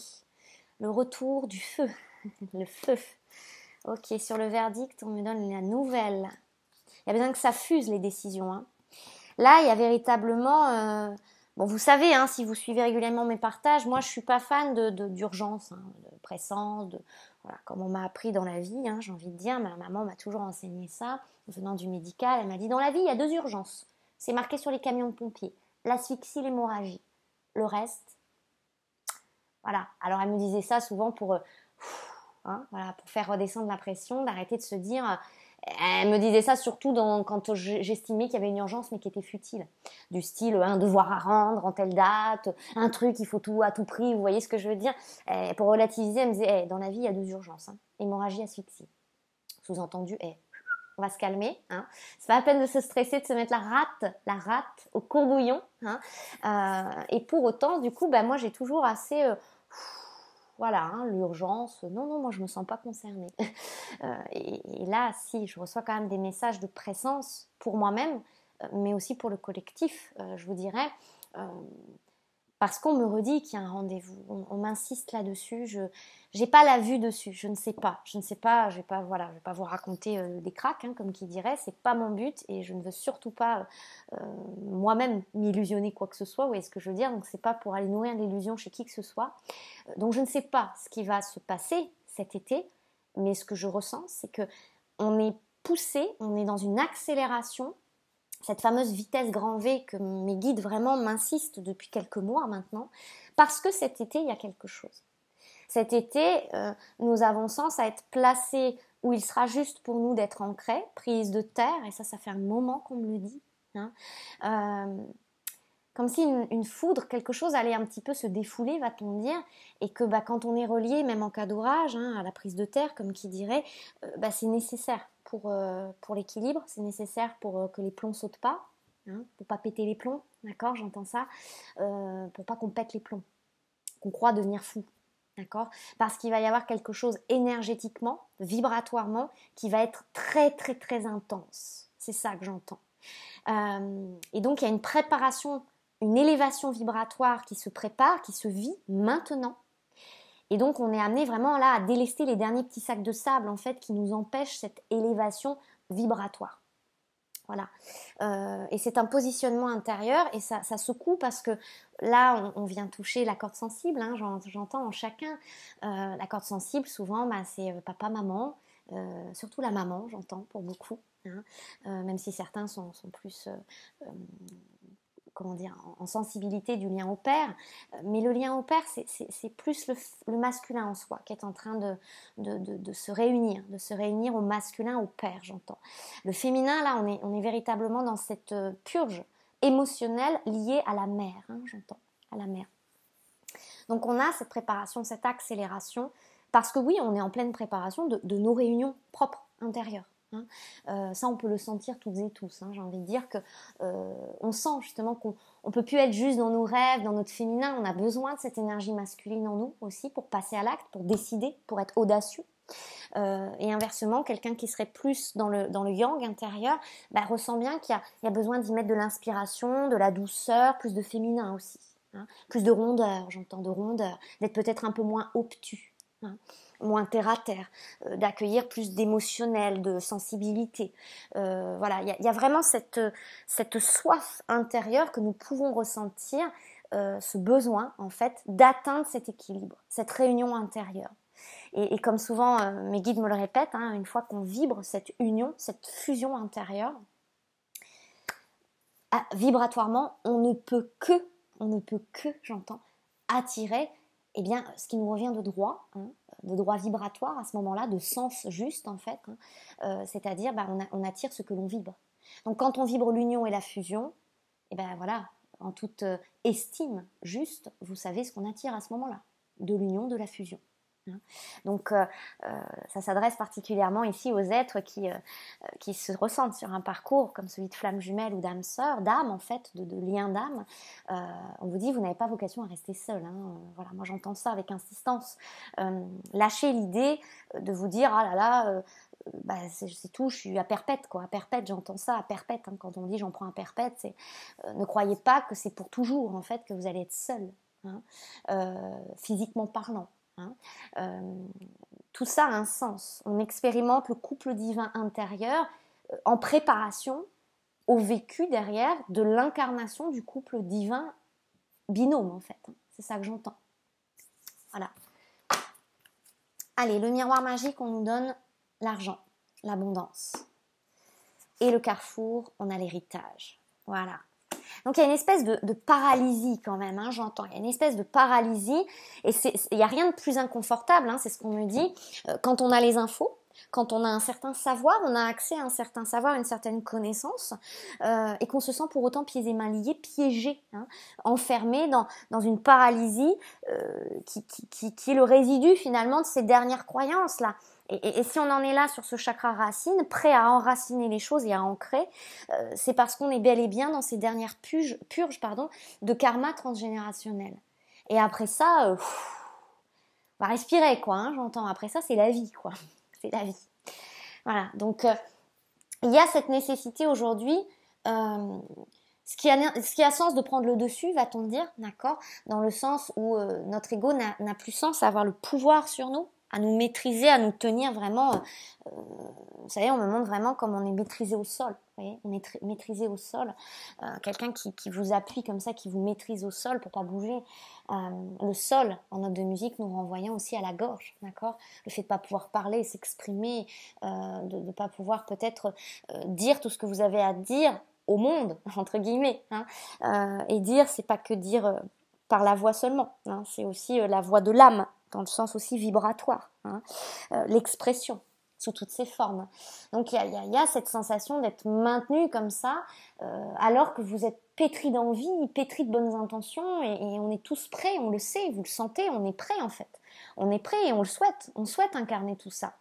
le retour du feu, le feu. Ok, sur le verdict, on me donne la nouvelle, il y a besoin que ça fuse les décisions. Hein. Là, il y a véritablement... Euh, bon, vous savez, hein, si vous suivez régulièrement mes partages, moi, je suis pas fan d'urgence, de, de, hein, de pressant, de... comme on m'a appris dans la vie, j'ai envie de dire, ma maman m'a toujours enseigné ça, venant du médical, elle m'a dit, dans la vie, il y a deux urgences. C'est marqué sur les camions de pompiers, l'asphyxie, l'hémorragie. Le reste, voilà. Alors elle me disait ça souvent pour, euh, voilà, pour faire redescendre la pression, d'arrêter de se dire elle me disait ça surtout quand j'estimais qu'il y avait une urgence mais qui était futile. Du style un devoir à rendre en telle date, un truc, il faut tout à tout prix, vous voyez ce que je veux dire. pour relativiser, elle me disait dans la vie, il y a deux urgences à hein. hémorragie, asphyxie. Sous-entendu, on va se calmer. Hein. n'est pas la peine de se stresser, de se mettre la rate, la rate au courbouillon. Hein. Euh, et pour autant, du coup, ben, moi j'ai toujours assez. Euh, voilà, hein, l'urgence, non, non, moi je me sens pas concernée. Euh, et, là, si, je reçois quand même des messages de présence, pour moi-même, euh, mais aussi pour le collectif, euh, je vous dirais parce qu'on me redit qu'il y a un rendez-vous. On, m'insiste là-dessus. Je n'ai pas la vue dessus. Je ne sais pas. Je ne sais pas. Je vais pas voilà. Je vais pas vous raconter euh, des craques, hein, comme qui dirait. C'est pas mon but et je ne veux surtout pas euh, moi-même m'illusionner quoi que ce soit. Vous voyez ce que je veux dire Donc c'est pas pour aller nourrir l'illusion chez qui que ce soit. Euh, donc je ne sais pas ce qui va se passer cet été, mais ce que je ressens, c'est que on est poussé, on est dans une accélération cette fameuse vitesse grand V que mes guides vraiment m'insistent depuis quelques mois maintenant, parce que cet été, il y a quelque chose. Cet été, euh, nous avons sens à être placés où il sera juste pour nous d'être ancrés, prise de terre, et ça, ça fait un moment qu'on me le dit. Hein. Euh, comme si une, foudre, quelque chose allait un petit peu se défouler, va-t-on dire, et que bah, quand on est relié, même en cas d'orage, hein, à la prise de terre, comme qui dirait, euh, bah, c'est nécessaire euh, pour, l'équilibre, c'est nécessaire pour euh, que les plombs sautent pas, hein, pour pas péter les plombs, d'accord, j'entends ça, pour pas qu'on pète les plombs, qu'on croit devenir fou, D'accord Parce qu'il va y avoir quelque chose énergétiquement, vibratoirement, qui va être très très très intense. C'est ça que j'entends. et donc il y a une préparation une élévation vibratoire qui se prépare, qui se vit maintenant. Et donc on est amené vraiment là à délester les derniers petits sacs de sable en fait qui nous empêchent cette élévation vibratoire. Voilà. Euh, et c'est un positionnement intérieur et ça, secoue parce que là, on, vient toucher la corde sensible. Hein, j'entends en, chacun euh, la corde sensible. Souvent, bah, c'est euh, papa, maman, surtout la maman, j'entends pour beaucoup. Hein. même si certains sont plus comment dire, en, sensibilité du lien au père. Euh, mais le lien au père, c'est plus le, masculin en soi qui est en train de, de, se réunir, de se réunir au masculin, au père, j'entends. Le féminin, là, on est, on est véritablement dans cette euh, purge émotionnelle liée à la mère, hein, j'entends, à la mère. Donc on a cette préparation, cette accélération, parce que oui, on est en pleine préparation de nos réunions propres, intérieures. Hein. Euh, ça, on peut le sentir toutes et tous. Hein, j'ai envie de dire que euh, on sent justement qu'on ne peut plus être juste dans nos rêves, dans notre féminin. On a besoin de cette énergie masculine en nous aussi pour passer à l'acte, pour décider, pour être audacieux. Euh, et inversement, quelqu'un qui serait plus dans le, dans le yang intérieur bah, ressent bien qu'il y, a, besoin d'y mettre de l'inspiration, de la douceur, plus de féminin aussi. Hein. Plus de rondeur, j'entends, de rondeur, d'être peut-être un peu moins obtus moins hein, terre à terre, euh, d'accueillir plus d'émotionnel, de sensibilité. Euh, voilà, il y, a vraiment cette, cette soif intérieure que nous pouvons ressentir, euh, ce besoin en fait d'atteindre cet équilibre, cette réunion intérieure. Et, comme souvent mes guides me le répètent, hein, une fois qu'on vibre cette union, cette fusion intérieure, ah, vibratoirement, on ne peut que, on ne peut que, j'entends, attirer eh bien, ce qui nous revient de droit, hein, de droit vibratoire à ce moment-là, de sens juste en fait, hein, euh, c'est-à-dire bah, on, attire ce que l'on vibre. Donc quand on vibre l'union et la fusion, eh ben voilà, en toute euh, estime juste, vous savez ce qu'on attire à ce moment-là, de l'union, de la fusion. Hein. Donc euh, euh, ça s'adresse particulièrement ici aux êtres qui, euh, qui se ressentent sur un parcours comme celui de flamme jumelle ou d'âme sœur, d'âme en fait, de, lien d'âme. on vous dit, vous n'avez pas vocation à rester seul. Hein. Voilà, moi j'entends ça avec insistance. lâchez l'idée de vous dire, ah là là, bah, c'est tout, je suis à perpète, quoi, à perpète, j'entends ça, à perpète, hein. quand on dit j'en prends à perpète, c'est ne croyez pas que c'est pour toujours, en fait, que vous allez être seul, physiquement parlant. Hein. Euh, tout ça a un sens. On expérimente le couple divin intérieur euh, en préparation au vécu derrière de l'incarnation du couple divin binôme, en fait. C'est ça que j'entends. Voilà. Allez, le miroir magique, on nous donne l'argent, l'abondance. Et le carrefour, on a l'héritage. Voilà. Donc il y a une espèce de, paralysie quand même, hein, j'entends. Il y a une espèce de paralysie et il n'y a rien de plus inconfortable, hein, c'est ce qu'on me dit, euh, quand on a les infos. Quand on a un certain savoir, on a accès à un certain savoir, une certaine connaissance, euh, et qu'on se sent pour autant pieds et mains liés, piégé, hein, enfermé dans, une paralysie euh, qui, qui, qui est le résidu finalement de ces dernières croyances-là. Et, si on en est là sur ce chakra racine, prêt à enraciner les choses et à ancrer, euh, c'est parce qu'on est bel et bien dans ces dernières purges, pardon, de karma transgénérationnel. Et après ça, euh, on va respirer, quoi, hein, j'entends. Après ça, c'est la vie, quoi. C'est la vie. Voilà, donc euh, il y a cette nécessité aujourd'hui. Ce qui, a, ce qui, a, sens de prendre le dessus, va-t-on dire, d'accord Dans le sens où notre ego n'a plus sens à avoir le pouvoir sur nous à nous maîtriser, à nous tenir vraiment. Euh, vous savez, on me montre vraiment comment on est maîtrisé au sol. Vous voyez maîtrisé au sol. Euh, quelqu'un qui, vous appuie comme ça, qui vous maîtrise au sol pour pas bouger. Euh, le sol, en note de musique, nous renvoyant aussi à la gorge. D'accord Le fait de pas pouvoir parler, s'exprimer, de ne pas pouvoir peut-être dire tout ce que vous avez à dire au monde, entre guillemets. Hein. et dire, c'est pas que dire par la voix seulement. Hein, c'est aussi la voix de l'âme, dans le sens aussi vibratoire, hein, euh, l'expression sous toutes ses formes. Donc il y a, cette sensation d'être maintenu comme ça, euh, alors que vous êtes pétri d'envie, pétri de bonnes intentions, et, on est tous prêts, on le sait, vous le sentez, on est prêt en fait. On est prêt et on le souhaite, on souhaite incarner tout ça.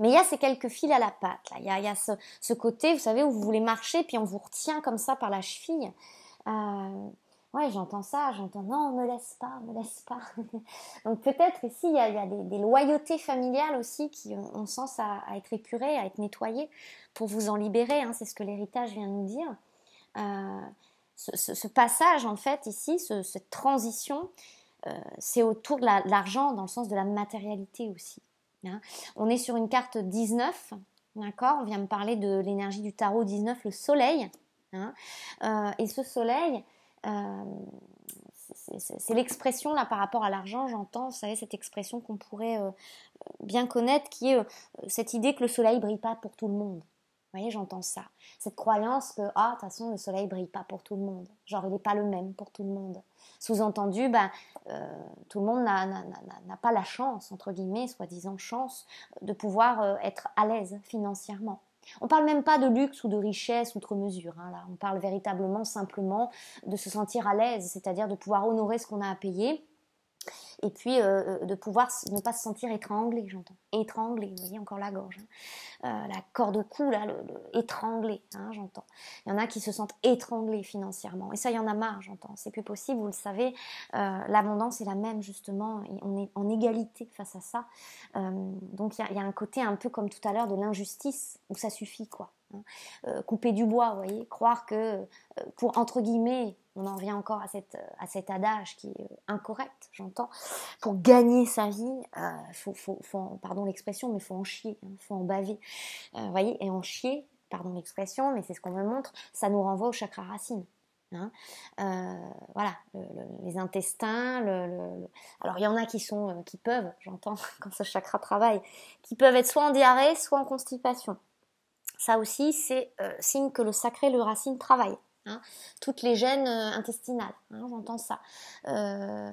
Mais il y a ces quelques fils à la patte, il y a, ce, côté, vous savez, où vous voulez marcher, puis on vous retient comme ça par la cheville. Euh, ouais, j'entends ça, j'entends non, me laisse pas, me laisse pas. Donc peut-être ici, il y a, des, loyautés familiales aussi qui ont, sens à, être épurées, à être nettoyées pour vous en libérer. Hein, c'est ce que l'héritage vient nous dire. Euh, ce, passage, en fait, ici, cette transition, euh, c'est autour de l'argent dans le sens de la matérialité aussi. Hein. On est sur une carte 19, d'accord On vient me parler de l'énergie du tarot 19, le soleil. Hein. Euh, et ce soleil, euh, c'est l'expression là par rapport à l'argent, j'entends, cette expression qu'on pourrait euh, bien connaître qui est euh, cette idée que le soleil ne brille pas pour tout le monde. Vous voyez, j'entends ça. Cette croyance que, ah, de toute façon, le soleil ne brille pas pour tout le monde. Genre, il n'est pas le même pour tout le monde. Sous-entendu, ben, tout le monde n'a pas la chance, entre guillemets, soi-disant chance, de pouvoir être à l'aise financièrement. On parle même pas de luxe ou de richesse outre mesure. Hein, là, on parle véritablement simplement de se sentir à l'aise, c'est-à-dire de pouvoir honorer ce qu'on a à payer et puis euh, euh, de pouvoir ne pas se sentir étranglé, j'entends. Étranglé, vous voyez encore la gorge, hein. euh, la corde au cou, là, le, étranglé, hein, j'entends. Il y en a qui se sentent étranglés financièrement, et ça, il y en a marre, j'entends. C'est plus possible, vous le savez, l'abondance est la même justement, on est en égalité face à ça. donc il y, a un côté un peu comme tout à l'heure de l'injustice où ça suffit, quoi. Hein. couper du bois, vous voyez, croire que pour entre guillemets on en revient encore à, cette, à cet adage qui est euh, incorrect, j'entends. Pour gagner sa vie, euh, pardon l'expression, mais faut en chier, il hein, faut en baver. Euh, vous voyez, et en chier, pardon l'expression, mais c'est ce qu'on me montre, ça nous renvoie au chakra racine. Hein. voilà, les intestins. Alors il y en a qui sont, qui peuvent, j'entends, quand ce chakra travaille, qui peuvent être soit en diarrhée, soit en constipation. Ça aussi, c'est signe que le sacré, le racine travaille. Hein, toutes les gènes euh, intestinales, hein, j'entends ça. Euh,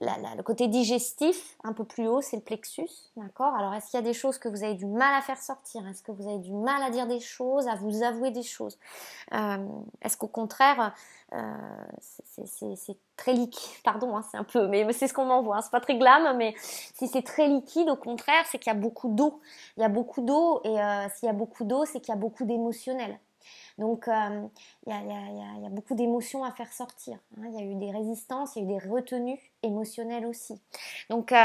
le côté digestif, un peu plus haut, c'est le plexus, d'accord Alors, est-ce qu'il y a des choses que vous avez du mal à faire sortir Est-ce que vous avez du mal à dire des choses, à vous avouer des choses euh, Est-ce qu'au contraire, c'est très liquide Pardon, hein, c'est un peu, mais c'est ce qu'on m'envoie. C'est pas très glam, mais si c'est très liquide, au contraire, c'est qu'il y a beaucoup d'eau. Il y a beaucoup d'eau, et s'il y a beaucoup d'eau, c'est qu'il y a beaucoup d'émotionnel. Donc, il y, a beaucoup d'émotions à faire sortir. Hein. Il y a eu des résistances, il y a eu des retenues émotionnelles aussi. Donc, euh,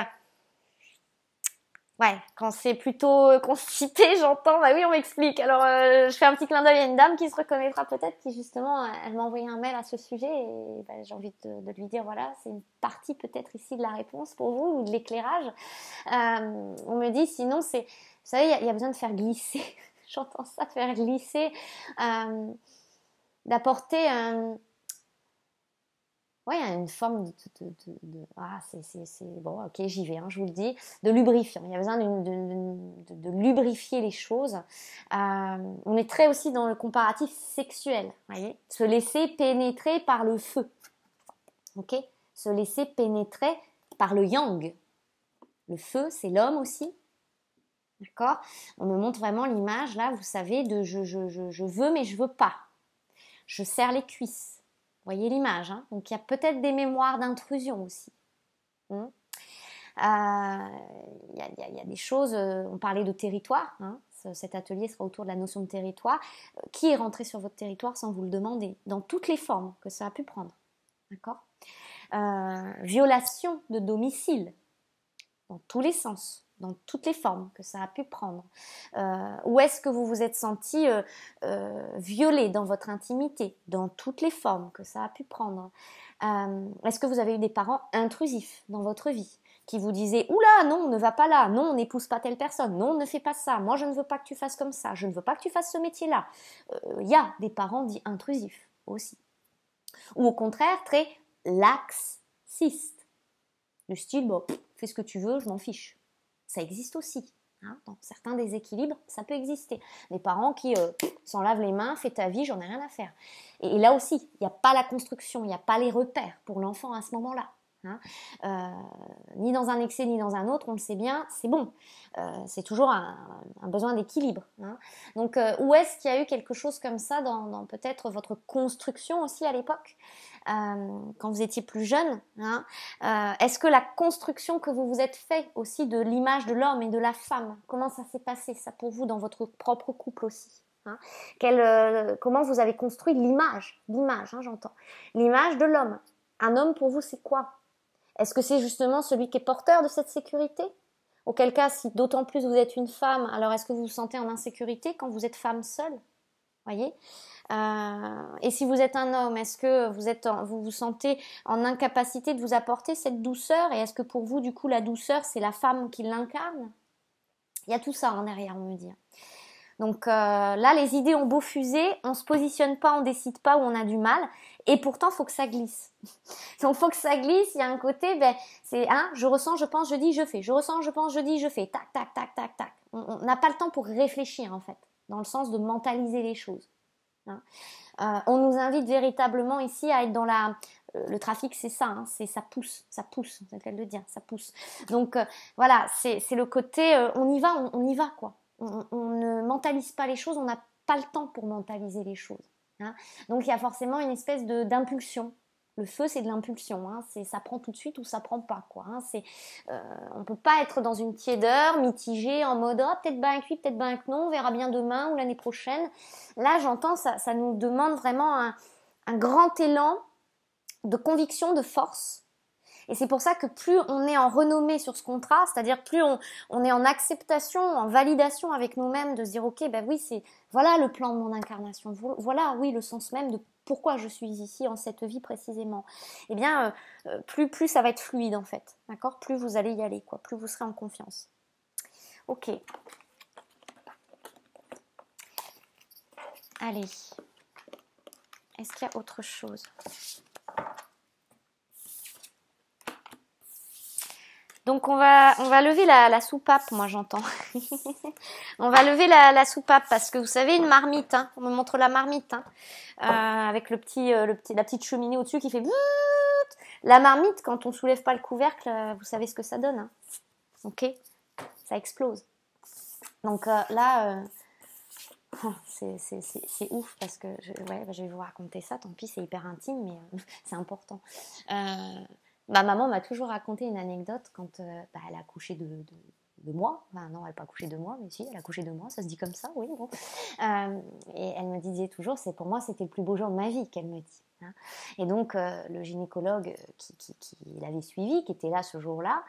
Ouais, quand c'est plutôt euh, constipé, j'entends, bah oui, on m'explique. Alors, euh, je fais un petit clin d'œil à une dame qui se reconnaîtra peut-être, qui justement, elle m'a envoyé un mail à ce sujet et bah, j'ai envie de, lui dire, voilà, c'est une partie peut-être ici de la réponse pour vous ou de l'éclairage. on me dit, sinon, c'est, vous savez, il y, a besoin de faire glisser j'entends ça, faire glisser, euh, d'apporter Ouais, une forme de... ah, c'est... Bon, ok, j'y vais, hein, je vous le dis. De lubrifier. Il y a besoin de, lubrifier les choses. Euh, on est très aussi dans le comparatif sexuel, Se laisser pénétrer par le feu. Ok Se laisser pénétrer par le yang. Le feu, c'est l'homme aussi. D'accord On me montre vraiment l'image, là, vous savez, de je, veux mais je veux pas. Je serre les cuisses. Vous voyez l'image. Hein Donc il y a peut-être des mémoires d'intrusion aussi. Hmm euh, il y, a des choses, euh, on parlait de territoire, hein, cet atelier sera autour de la notion de territoire. Euh, qui est rentré sur votre territoire sans vous le demander, dans toutes les formes que ça a pu prendre D'accord Violation de domicile, dans tous les sens dans toutes les formes que ça a pu prendre euh, Ou est-ce que vous vous êtes senti euh, euh, violé dans votre intimité, dans toutes les formes que ça a pu prendre Est-ce que vous avez eu des parents intrusifs dans votre vie qui vous disaient Oula, non, ne va pas là, non, on n'épouse pas telle personne, non, ne fais pas ça, moi je ne veux pas que tu fasses comme ça, je ne veux pas que tu fasses ce métier-là. Il y a des parents dits intrusifs aussi. Ou au contraire, très laxiste, le style bon, Fais ce que tu veux, je m'en fiche ça existe aussi. Hein. dans certains déséquilibres, ça peut exister. Les parents qui euh, s'en lavent les mains, fais ta vie, j'en ai rien à faire. et là aussi, il n'y a pas la construction, il n'y a pas les repères pour l'enfant à ce moment-là. Hein. Euh, ni dans un excès ni dans un autre, on le sait bien, c'est bon. Euh, c'est toujours un, besoin d'équilibre. Hein. Donc, euh, où est-ce qu'il y a eu quelque chose comme ça dans, peut-être votre construction aussi à l'époque, quand vous étiez plus jeune hein. Est-ce que la construction que vous vous êtes fait aussi de l'image de l'homme et de la femme, comment ça s'est passé ça pour vous dans votre propre couple aussi comment vous avez construit l'image, l'image, j'entends, l'image de l'homme. Un homme pour vous, c'est quoi est-ce que c'est justement celui qui est porteur de cette sécurité Auquel cas, si d'autant plus vous êtes une femme, alors est-ce que vous vous sentez en insécurité quand vous êtes femme seule Voyez euh, Et si vous êtes un homme, est-ce que vous, êtes vous vous sentez en incapacité de vous apporter cette douceur Et est-ce que pour vous, du coup, la douceur, c'est la femme qui l'incarne Il y a tout ça en hein, arrière, on me dire. Donc euh, là, les idées ont beau fuser, on se positionne pas, on décide pas où on a du mal. Et pourtant, faut que ça glisse. Donc, faut que ça glisse. Il y a un côté, ben, c'est je ressens, je pense, je dis, je fais. Je ressens, je pense, je dis, je fais. Tac, tac, tac, tac, tac. On n'a pas le temps pour réfléchir en fait, dans le sens de mentaliser les choses. Hein. Euh, on nous invite véritablement ici à être dans la euh, le trafic, c'est ça, hein, c'est ça pousse, ça pousse, c'est le le dire, ça pousse. Donc voilà, c'est le côté, on y va, on, y va quoi on, ne mentalise pas les choses, on n'a pas le temps pour mentaliser les choses. Hein. Donc il y a forcément une espèce d'impulsion. Le feu, c'est de l'impulsion. Hein. Ça prend tout de suite ou ça prend pas. Quoi, hein. euh, on ne peut pas être dans une tiédeur, mitigée, en mode ah, peut-être ben oui, peut-être bien que non, on verra bien demain ou l'année prochaine. Là, j'entends, ça, ça nous demande vraiment un grand élan de conviction, de force et c'est pour ça que plus on est en renommée sur ce contrat, c'est-à-dire plus on, est en acceptation, en validation avec nous-mêmes de se dire, ok, ben oui, c'est voilà le plan de mon incarnation, voilà, oui, le sens même de pourquoi je suis ici en cette vie précisément. Eh bien, euh, euh, plus, plus ça va être fluide en fait, d'accord Plus vous allez y aller, quoi, plus vous serez en confiance. Ok. Allez. Est-ce qu'il y a autre chose Donc on va, on va lever la, soupape, moi j'entends. on va lever la, soupape parce que vous savez une marmite, hein, on me montre la marmite, hein. euh, avec le petit, euh, le petit, la petite cheminée au-dessus qui fait la marmite quand on soulève pas le couvercle, euh, vous savez ce que ça donne, hein. ok Ça explose. Donc là, c'est ouf parce que je, ouais, bah, je vais vous raconter ça, tant pis, c'est hyper intime, mais c'est important. Ma bah, maman m'a toujours raconté une anecdote quand euh, bah, elle a couché de, moi. Enfin, non, elle n'a pas couché de moi, mais si, elle a couché de moi, ça se dit comme ça, oui. Bon. Euh, et elle me disait toujours, c'est pour moi, c'était le plus beau jour de ma vie, qu'elle me dit. Hein. Et donc, euh, le gynécologue qui, qui, l'avait suivi, qui était là ce jour-là,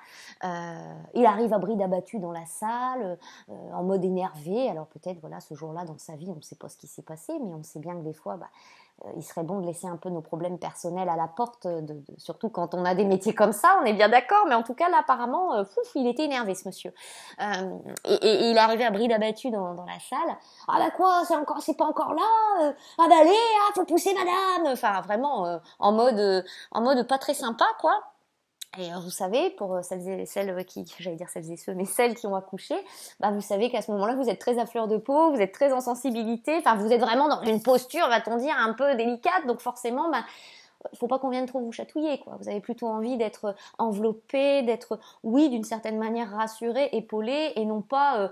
il arrive à bride abattue dans la salle, en mode énervé. Alors peut-être, voilà, ce jour-là, dans sa vie, on ne sait pas ce qui s'est passé, mais on sait bien que des fois, bah, euh, il serait bon de laisser un peu nos problèmes personnels à la porte, euh, de, surtout quand on a des métiers comme ça, on est bien d'accord, mais en tout cas là apparemment, euh, il était énervé ce monsieur. et, il est arrivé à bride abattue dans, la salle. Ah bah quoi, c'est encore, c'est pas encore là Ah bah allez, ah faut pousser madame. Enfin vraiment en mode, en mode pas très sympa quoi. Et euh, vous savez, pour euh, celles et celles euh, qui, j'allais dire celles et ceux, mais celles qui ont accouché, bah vous savez qu'à ce moment-là, vous êtes très à fleur de peau, vous êtes très en sensibilité, enfin vous êtes vraiment dans une posture, va-t-on dire, un peu délicate. Donc forcément, bah, il faut pas qu'on vienne trop vous chatouiller, quoi. Vous avez plutôt envie d'être enveloppé, d'être, oui, d'une certaine manière rassuré, épaulé, et non pas euh,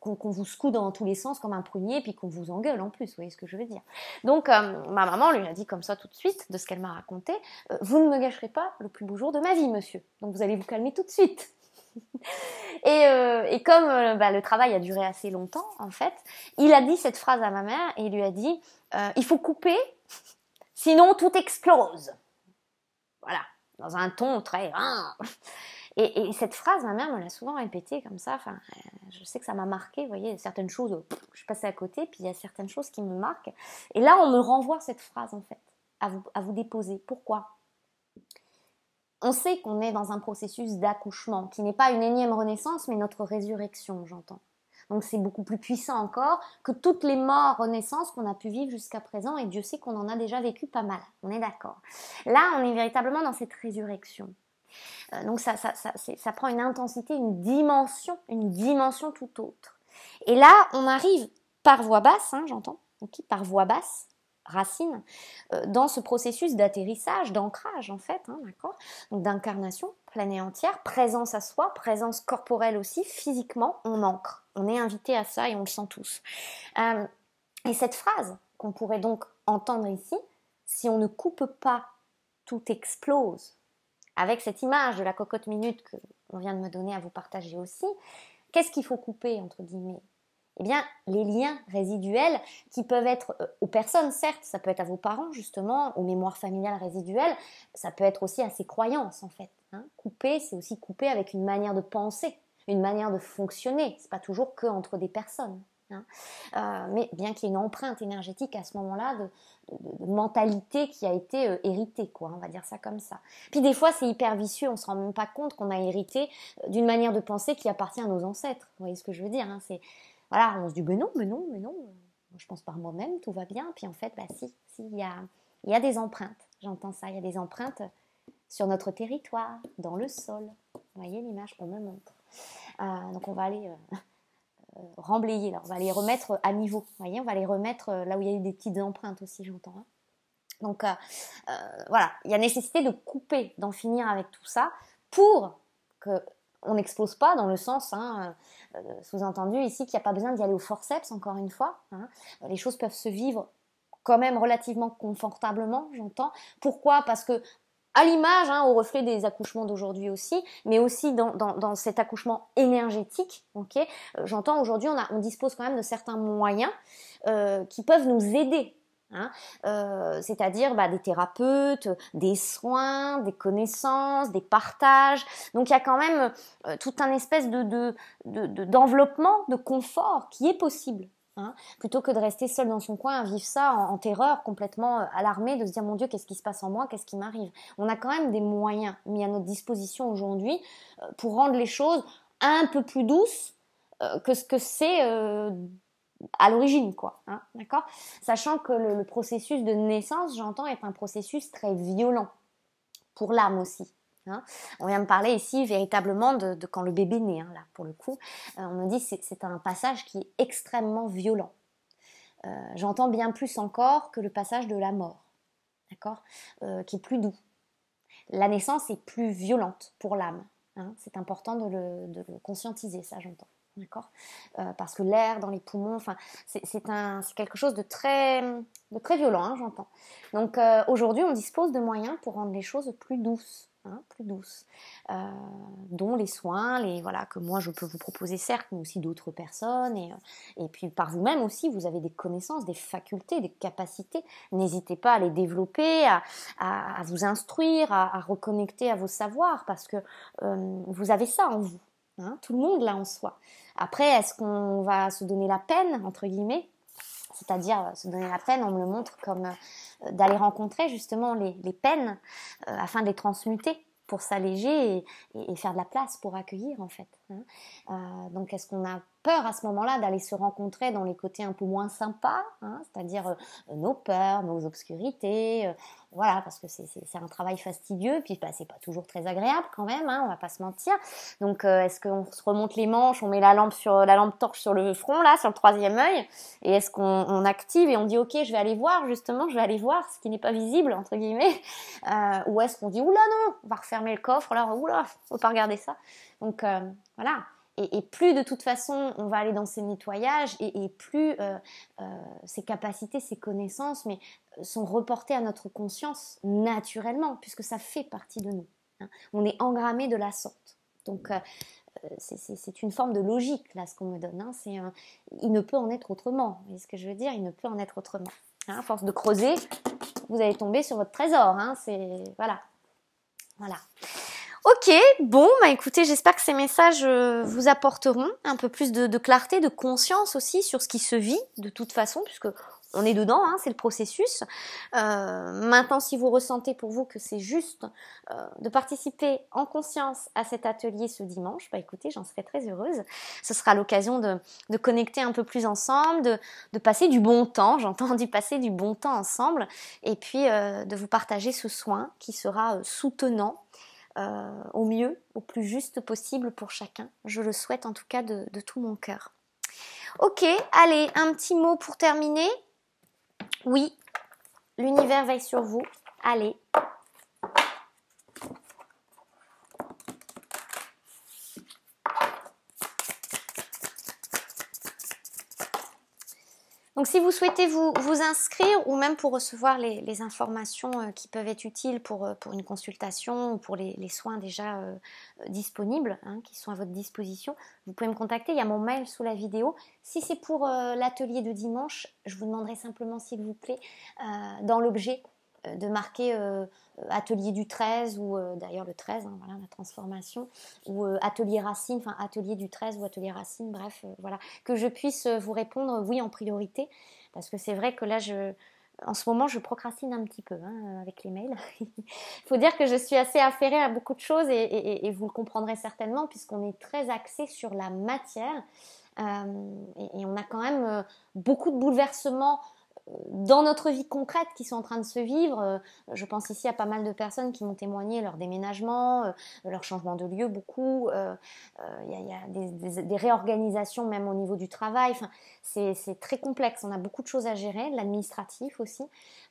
qu'on vous secoue dans tous les sens comme un prunier, puis qu'on vous engueule en plus, vous voyez ce que je veux dire. Donc, euh, ma maman lui a dit comme ça tout de suite, de ce qu'elle m'a raconté, euh, vous ne me gâcherez pas le plus beau jour de ma vie, monsieur. Donc, vous allez vous calmer tout de suite. et, comme bah, le travail a duré assez longtemps, en fait, il a dit cette phrase à ma mère et il lui a dit il faut couper Sinon, tout explose. Voilà, dans un ton très... Et, et cette phrase, ma mère me l'a souvent répétée comme ça. Enfin, euh, je sais que ça m'a marqué, vous voyez, certaines choses, euh, je suis à côté, puis il y a certaines choses qui me marquent. Et là, on me renvoie cette phrase, en fait, à vous déposer. Pourquoi on sait qu'on est dans un processus d'accouchement, qui n'est pas une énième renaissance, mais notre résurrection, j'entends. Donc c'est beaucoup plus puissant encore que toutes les morts, renaissances qu'on a pu vivre jusqu'à présent. Et Dieu sait qu'on en a déjà vécu pas mal. On est d'accord. Là, on est véritablement dans cette résurrection. Euh, donc ça, ça, ça, prend une intensité, une dimension, une dimension tout autre. Et là, on arrive par voie basse, hein, j'entends, par voie basse, racine, euh, dans ce processus d'atterrissage, d'ancrage en fait, hein, d'accord Donc d'incarnation, pleine et entière, présence à soi, présence corporelle aussi, physiquement, on ancre. On est invité à ça et on le sent tous. Euh, et cette phrase qu'on pourrait donc entendre ici, si on ne coupe pas, tout explose. Avec cette image de la cocotte minute que on vient de me donner à vous partager aussi, qu'est-ce qu'il faut couper entre guillemets eh bien, les liens résiduels qui peuvent être euh, aux personnes, certes, ça peut être à vos parents, justement, aux mémoires familiales résiduelles, ça peut être aussi à ses croyances, en fait. Hein. Couper, c'est aussi couper avec une manière de penser, une manière de fonctionner. C'est pas toujours que entre des personnes. Hein. Euh, mais bien qu'il y ait une empreinte énergétique à ce moment-là de, mentalité qui a été euh, héritée, quoi, on va dire ça comme ça. Puis des fois, c'est hyper vicieux, on se rend même pas compte qu'on a hérité euh, d'une manière de penser qui appartient à nos ancêtres. Vous voyez ce que je veux dire hein. C'est voilà, on se dit mais non, mais non, mais non. Je pense par moi-même, tout va bien. Puis en fait, bah si, il y a, y a des empreintes. J'entends ça, il y a des empreintes sur notre territoire, dans le sol. Vous voyez l'image qu'on me montre. Euh, donc on va aller euh, euh, remblayer, on va les remettre à niveau, on va les remettre là où il y a eu des petites empreintes aussi, j'entends. Hein. Donc voilà, il y a nécessité de couper, d'en finir avec tout ça pour que on n'explose pas dans le sens, hein, sous-entendu ici, qu'il n'y a pas besoin d'y aller au forceps, encore une fois. Hein. Les choses peuvent se vivre quand même relativement confortablement, j'entends. Pourquoi Parce que à l'image, hein, au reflet des accouchements d'aujourd'hui aussi, mais aussi dans, cet accouchement énergétique. Ok, euh, j'entends aujourd'hui, on, dispose quand même de certains moyens euh, qui peuvent nous aider. Hein, euh, c'est-à-dire bah, des thérapeutes, des soins, des connaissances, des partages. Donc il y a quand même toute tout un espèce de d'enveloppement, de confort qui est possible Hein, plutôt que de rester seul dans son coin vivre ça en, terreur, complètement euh, alarmé, de se dire mon Dieu, qu'est-ce qui se passe en moi, qu'est-ce qui m'arrive. On a quand même des moyens mis à notre disposition aujourd'hui euh, pour rendre les choses un peu plus douces euh, que ce que c'est à l'origine, quoi. Hein, Sachant que le processus de naissance, j'entends, est un processus très violent pour l'âme aussi. Hein. on vient me parler ici véritablement de, quand le bébé naît, hein, là, pour le coup. Euh, on me dit c'est, c'est un passage qui est extrêmement violent. Euh, j'entends bien plus encore que le passage de la mort, d'accord euh, Qui est plus doux. La naissance est plus violente pour l'âme. Hein. c'est important de le, conscientiser, ça j'entends. D'accord Parce que l'air dans les poumons, c'est, quelque chose de très, de très violent, j'entends. Donc aujourd'hui, on dispose de moyens pour rendre les choses plus douces Hein, plus douce, euh, dont les soins, les voilà que moi je peux vous proposer certes, mais aussi d'autres personnes, et, euh, et, puis par vous-même aussi, vous avez des connaissances, des facultés, des capacités. N'hésitez pas à les développer, à, vous instruire, à, reconnecter à vos savoirs, parce que euh, vous avez ça en vous. Hein. tout le monde l'a en soi. Après, est-ce qu'on va se donner la peine entre guillemets c'est-à-dire euh, se donner la peine, on me le montre comme euh, d'aller rencontrer justement les, peines euh, afin de les transmuter pour s'alléger et, faire de la place pour accueillir en fait. Hein. donc est-ce qu'on a peur à ce moment-là d'aller se rencontrer dans les côtés un peu moins sympas, hein, c'est-à-dire nos peurs, nos obscurités, voilà, parce que c'est un travail fastidieux, puis bah, c'est pas toujours très agréable quand même, hein, on va pas se mentir. Donc euh, est-ce qu'on se remonte les manches, on met la lampe sur la lampe torche sur le front là, sur le troisième œil, et est-ce qu'on active et on dit ok, je vais aller voir justement, je vais aller voir ce qui n'est pas visible entre guillemets, euh, ou est-ce qu'on dit oula non, on va refermer le coffre là, oula, faut pas regarder ça. Donc euh, voilà. Et, plus de toute façon on va aller dans ces nettoyages et, plus euh, euh, ces capacités, ces connaissances mais, euh, sont reportées à notre conscience naturellement puisque ça fait partie de nous. Hein. On est engrammé de la sorte. Donc c'est une forme de logique là ce qu'on me donne. Hein. C'est il ne peut en être autrement. Vous voyez ce que je veux dire Il ne peut en être autrement. Hein. À force de creuser, vous allez tomber sur votre trésor. C'est voilà, voilà. Ok, bon, bah écoutez, j'espère que ces messages euh, vous apporteront un peu plus de, clarté, de conscience aussi sur ce qui se vit de toute façon, puisque on est dedans, hein, c'est le processus. Euh, maintenant, si vous ressentez pour vous que c'est juste euh, de participer en conscience à cet atelier ce dimanche, bah écoutez, j'en serai très heureuse. Ce sera l'occasion de, connecter un peu plus ensemble, de, passer du bon temps, j'entends du passer du bon temps ensemble, et puis euh, de vous partager ce soin qui sera soutenant euh, au mieux, au plus juste possible pour chacun. Je le souhaite en tout cas de, de tout mon cœur. Ok, allez, un petit mot pour terminer. Oui, l'univers veille sur vous. Allez, Donc si vous souhaitez vous, inscrire ou même pour recevoir les, informations euh, qui peuvent être utiles pour, euh, pour une consultation ou pour les, soins déjà euh, disponibles, hein, qui sont à votre disposition, vous pouvez me contacter, il y a mon mail sous la vidéo. Si c'est pour l'atelier de dimanche, je vous demanderai simplement s'il vous plaît dans l'objet euh, de marquer euh, atelier du 13 ou euh, d'ailleurs le 13, hein, voilà la transformation, ou atelier racine, enfin atelier du 13 ou atelier racine, bref, voilà, que je puisse vous répondre oui en priorité, parce que c'est vrai que là je en ce moment, je procrastine un petit peu hein, avec les mails. Il faut dire que je suis assez affairée à beaucoup de choses et, vous le comprendrez certainement puisqu'on est très axé sur la matière et, on a quand même beaucoup de bouleversements dans notre vie concrète qui sont en train de se vivre. Euh, je pense ici à pas mal de personnes qui m'ont témoigné leur déménagement, euh, leur changement de lieu, beaucoup. Euh, il y, a, des, réorganisations même au niveau du travail. Enfin, c'est très complexe. On a beaucoup de choses à gérer, l'administratif aussi.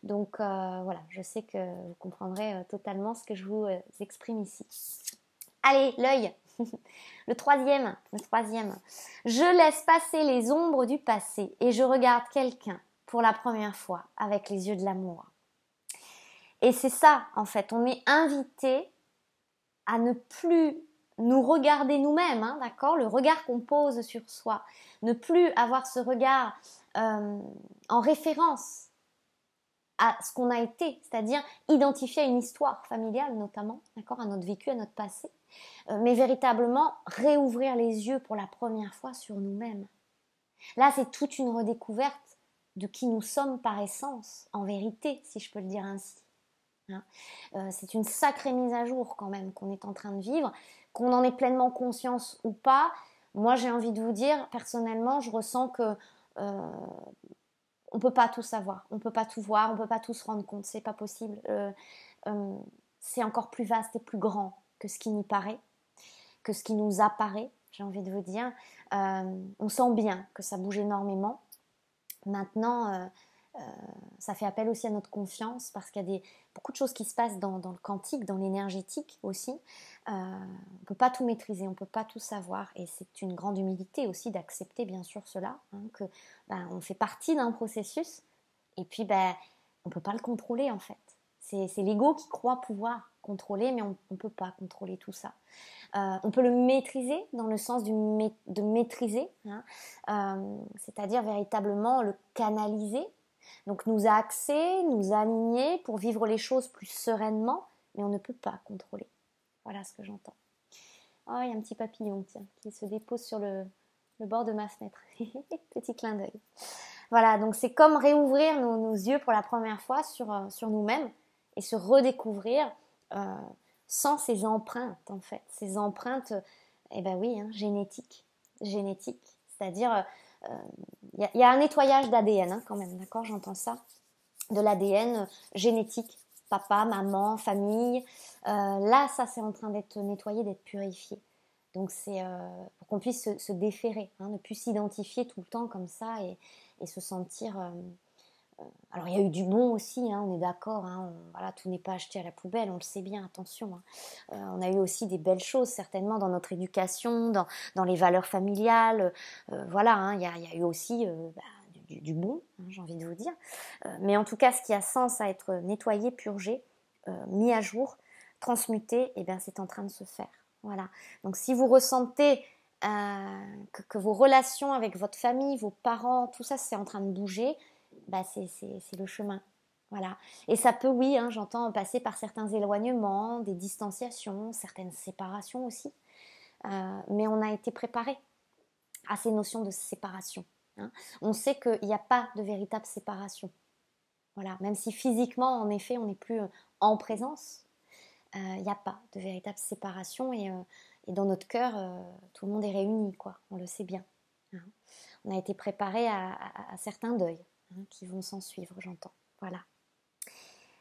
Donc voilà, je sais que vous comprendrez totalement ce que je vous exprime ici. Allez, l'œil le troisième, le troisième. Je laisse passer les ombres du passé et je regarde quelqu'un pour la première fois avec les yeux de l'amour. Et c'est ça, en fait, on est invité à ne plus nous regarder nous-mêmes, hein, d'accord Le regard qu'on pose sur soi, ne plus avoir ce regard euh, en référence à ce qu'on a été, c'est-à-dire identifier à une histoire familiale notamment, d'accord, à notre vécu, à notre passé, euh, mais véritablement réouvrir les yeux pour la première fois sur nous-mêmes. Là, c'est toute une redécouverte de qui nous sommes par essence, en vérité, si je peux le dire ainsi. Hein. Euh, c'est une sacrée mise à jour quand même qu'on est en train de vivre, qu'on en ait pleinement conscience ou pas. Moi, j'ai envie de vous dire, personnellement, je ressens que euh, on peut pas tout savoir, on peut pas tout voir, on peut pas tout se rendre compte, c'est pas possible. Euh, c'est encore plus vaste et plus grand que ce qui n'y paraît, que ce qui nous apparaît, j'ai envie de vous dire. on sent bien que ça bouge énormément Maintenant, euh, euh, ça fait appel aussi à notre confiance parce qu'il y a beaucoup de choses qui se passent dans, le quantique, dans l'énergétique aussi. Euh, on ne peut pas tout maîtriser, on ne peut pas tout savoir et c'est une grande humilité aussi d'accepter bien sûr cela, qu'on hein, que ben, fait partie d'un processus et puis ben, on ne peut pas le contrôler en fait. C'est l'ego qui croit pouvoir contrôler, mais on ne peut pas contrôler tout ça. Euh, on peut le maîtriser dans le sens de maîtriser, hein. euh, c'est-à-dire véritablement le canaliser, donc nous axer, nous aligner pour vivre les choses plus sereinement, mais on ne peut pas contrôler. Voilà ce que j'entends. Oh, il y a un petit papillon tiens, qui se dépose sur le, bord de ma fenêtre. petit clin d'œil. Voilà, donc c'est comme réouvrir nos, yeux pour la première fois sur euh, nous-mêmes et se redécouvrir euh, sans ces empreintes en fait, ces empreintes, euh, eh ben oui, hein, génétiques, c'est-à-dire euh, il y, a un nettoyage d'ADN hein, quand même, d'accord, j'entends ça, de l'ADN génétique, papa, maman, famille, là ça c'est en train d'être nettoyé, d'être purifié. Donc c'est pour qu'on puisse se, déférer, hein, ne plus s'identifier tout le temps comme ça et, et se sentir alors il y a eu du bon aussi, hein, on est d'accord, hein, voilà, tout n'est pas acheté à la poubelle, on le sait bien, attention. Hein. Euh, on a eu aussi des belles choses certainement dans notre éducation, dans, les valeurs familiales, euh, voilà, il y, a eu aussi euh, bah, du, bon, j'ai envie de vous dire. mais en tout cas, ce qui a sens à être nettoyé, purgé, mis à jour, transmuté, eh bien c'est en train de se faire. Voilà. Donc si vous ressentez que vos relations avec votre famille, vos parents, tout ça, c'est en train de bouger, bah, c'est le chemin. Voilà. Et ça peut, oui, hein, j'entends passer par certains éloignements, des distanciations, certaines séparations aussi. Euh, mais on a été préparé à ces notions de séparation. Hein. On sait qu'il n'y a pas de véritable séparation. Voilà. Même si physiquement, en effet, on n'est plus euh, en présence, euh, il n'y a pas de véritable séparation. Et, dans notre cœur, tout le monde est réuni, quoi. On le sait bien. Hein. On a été préparé à certains deuils. Hein, qui vont s'en suivre, j'entends. Voilà.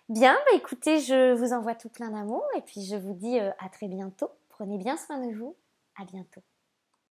Bien, bah, écoutez, je vous envoie tout plein d'amour et puis je vous dis euh, à très bientôt. Prenez bien soin de vous. À bientôt.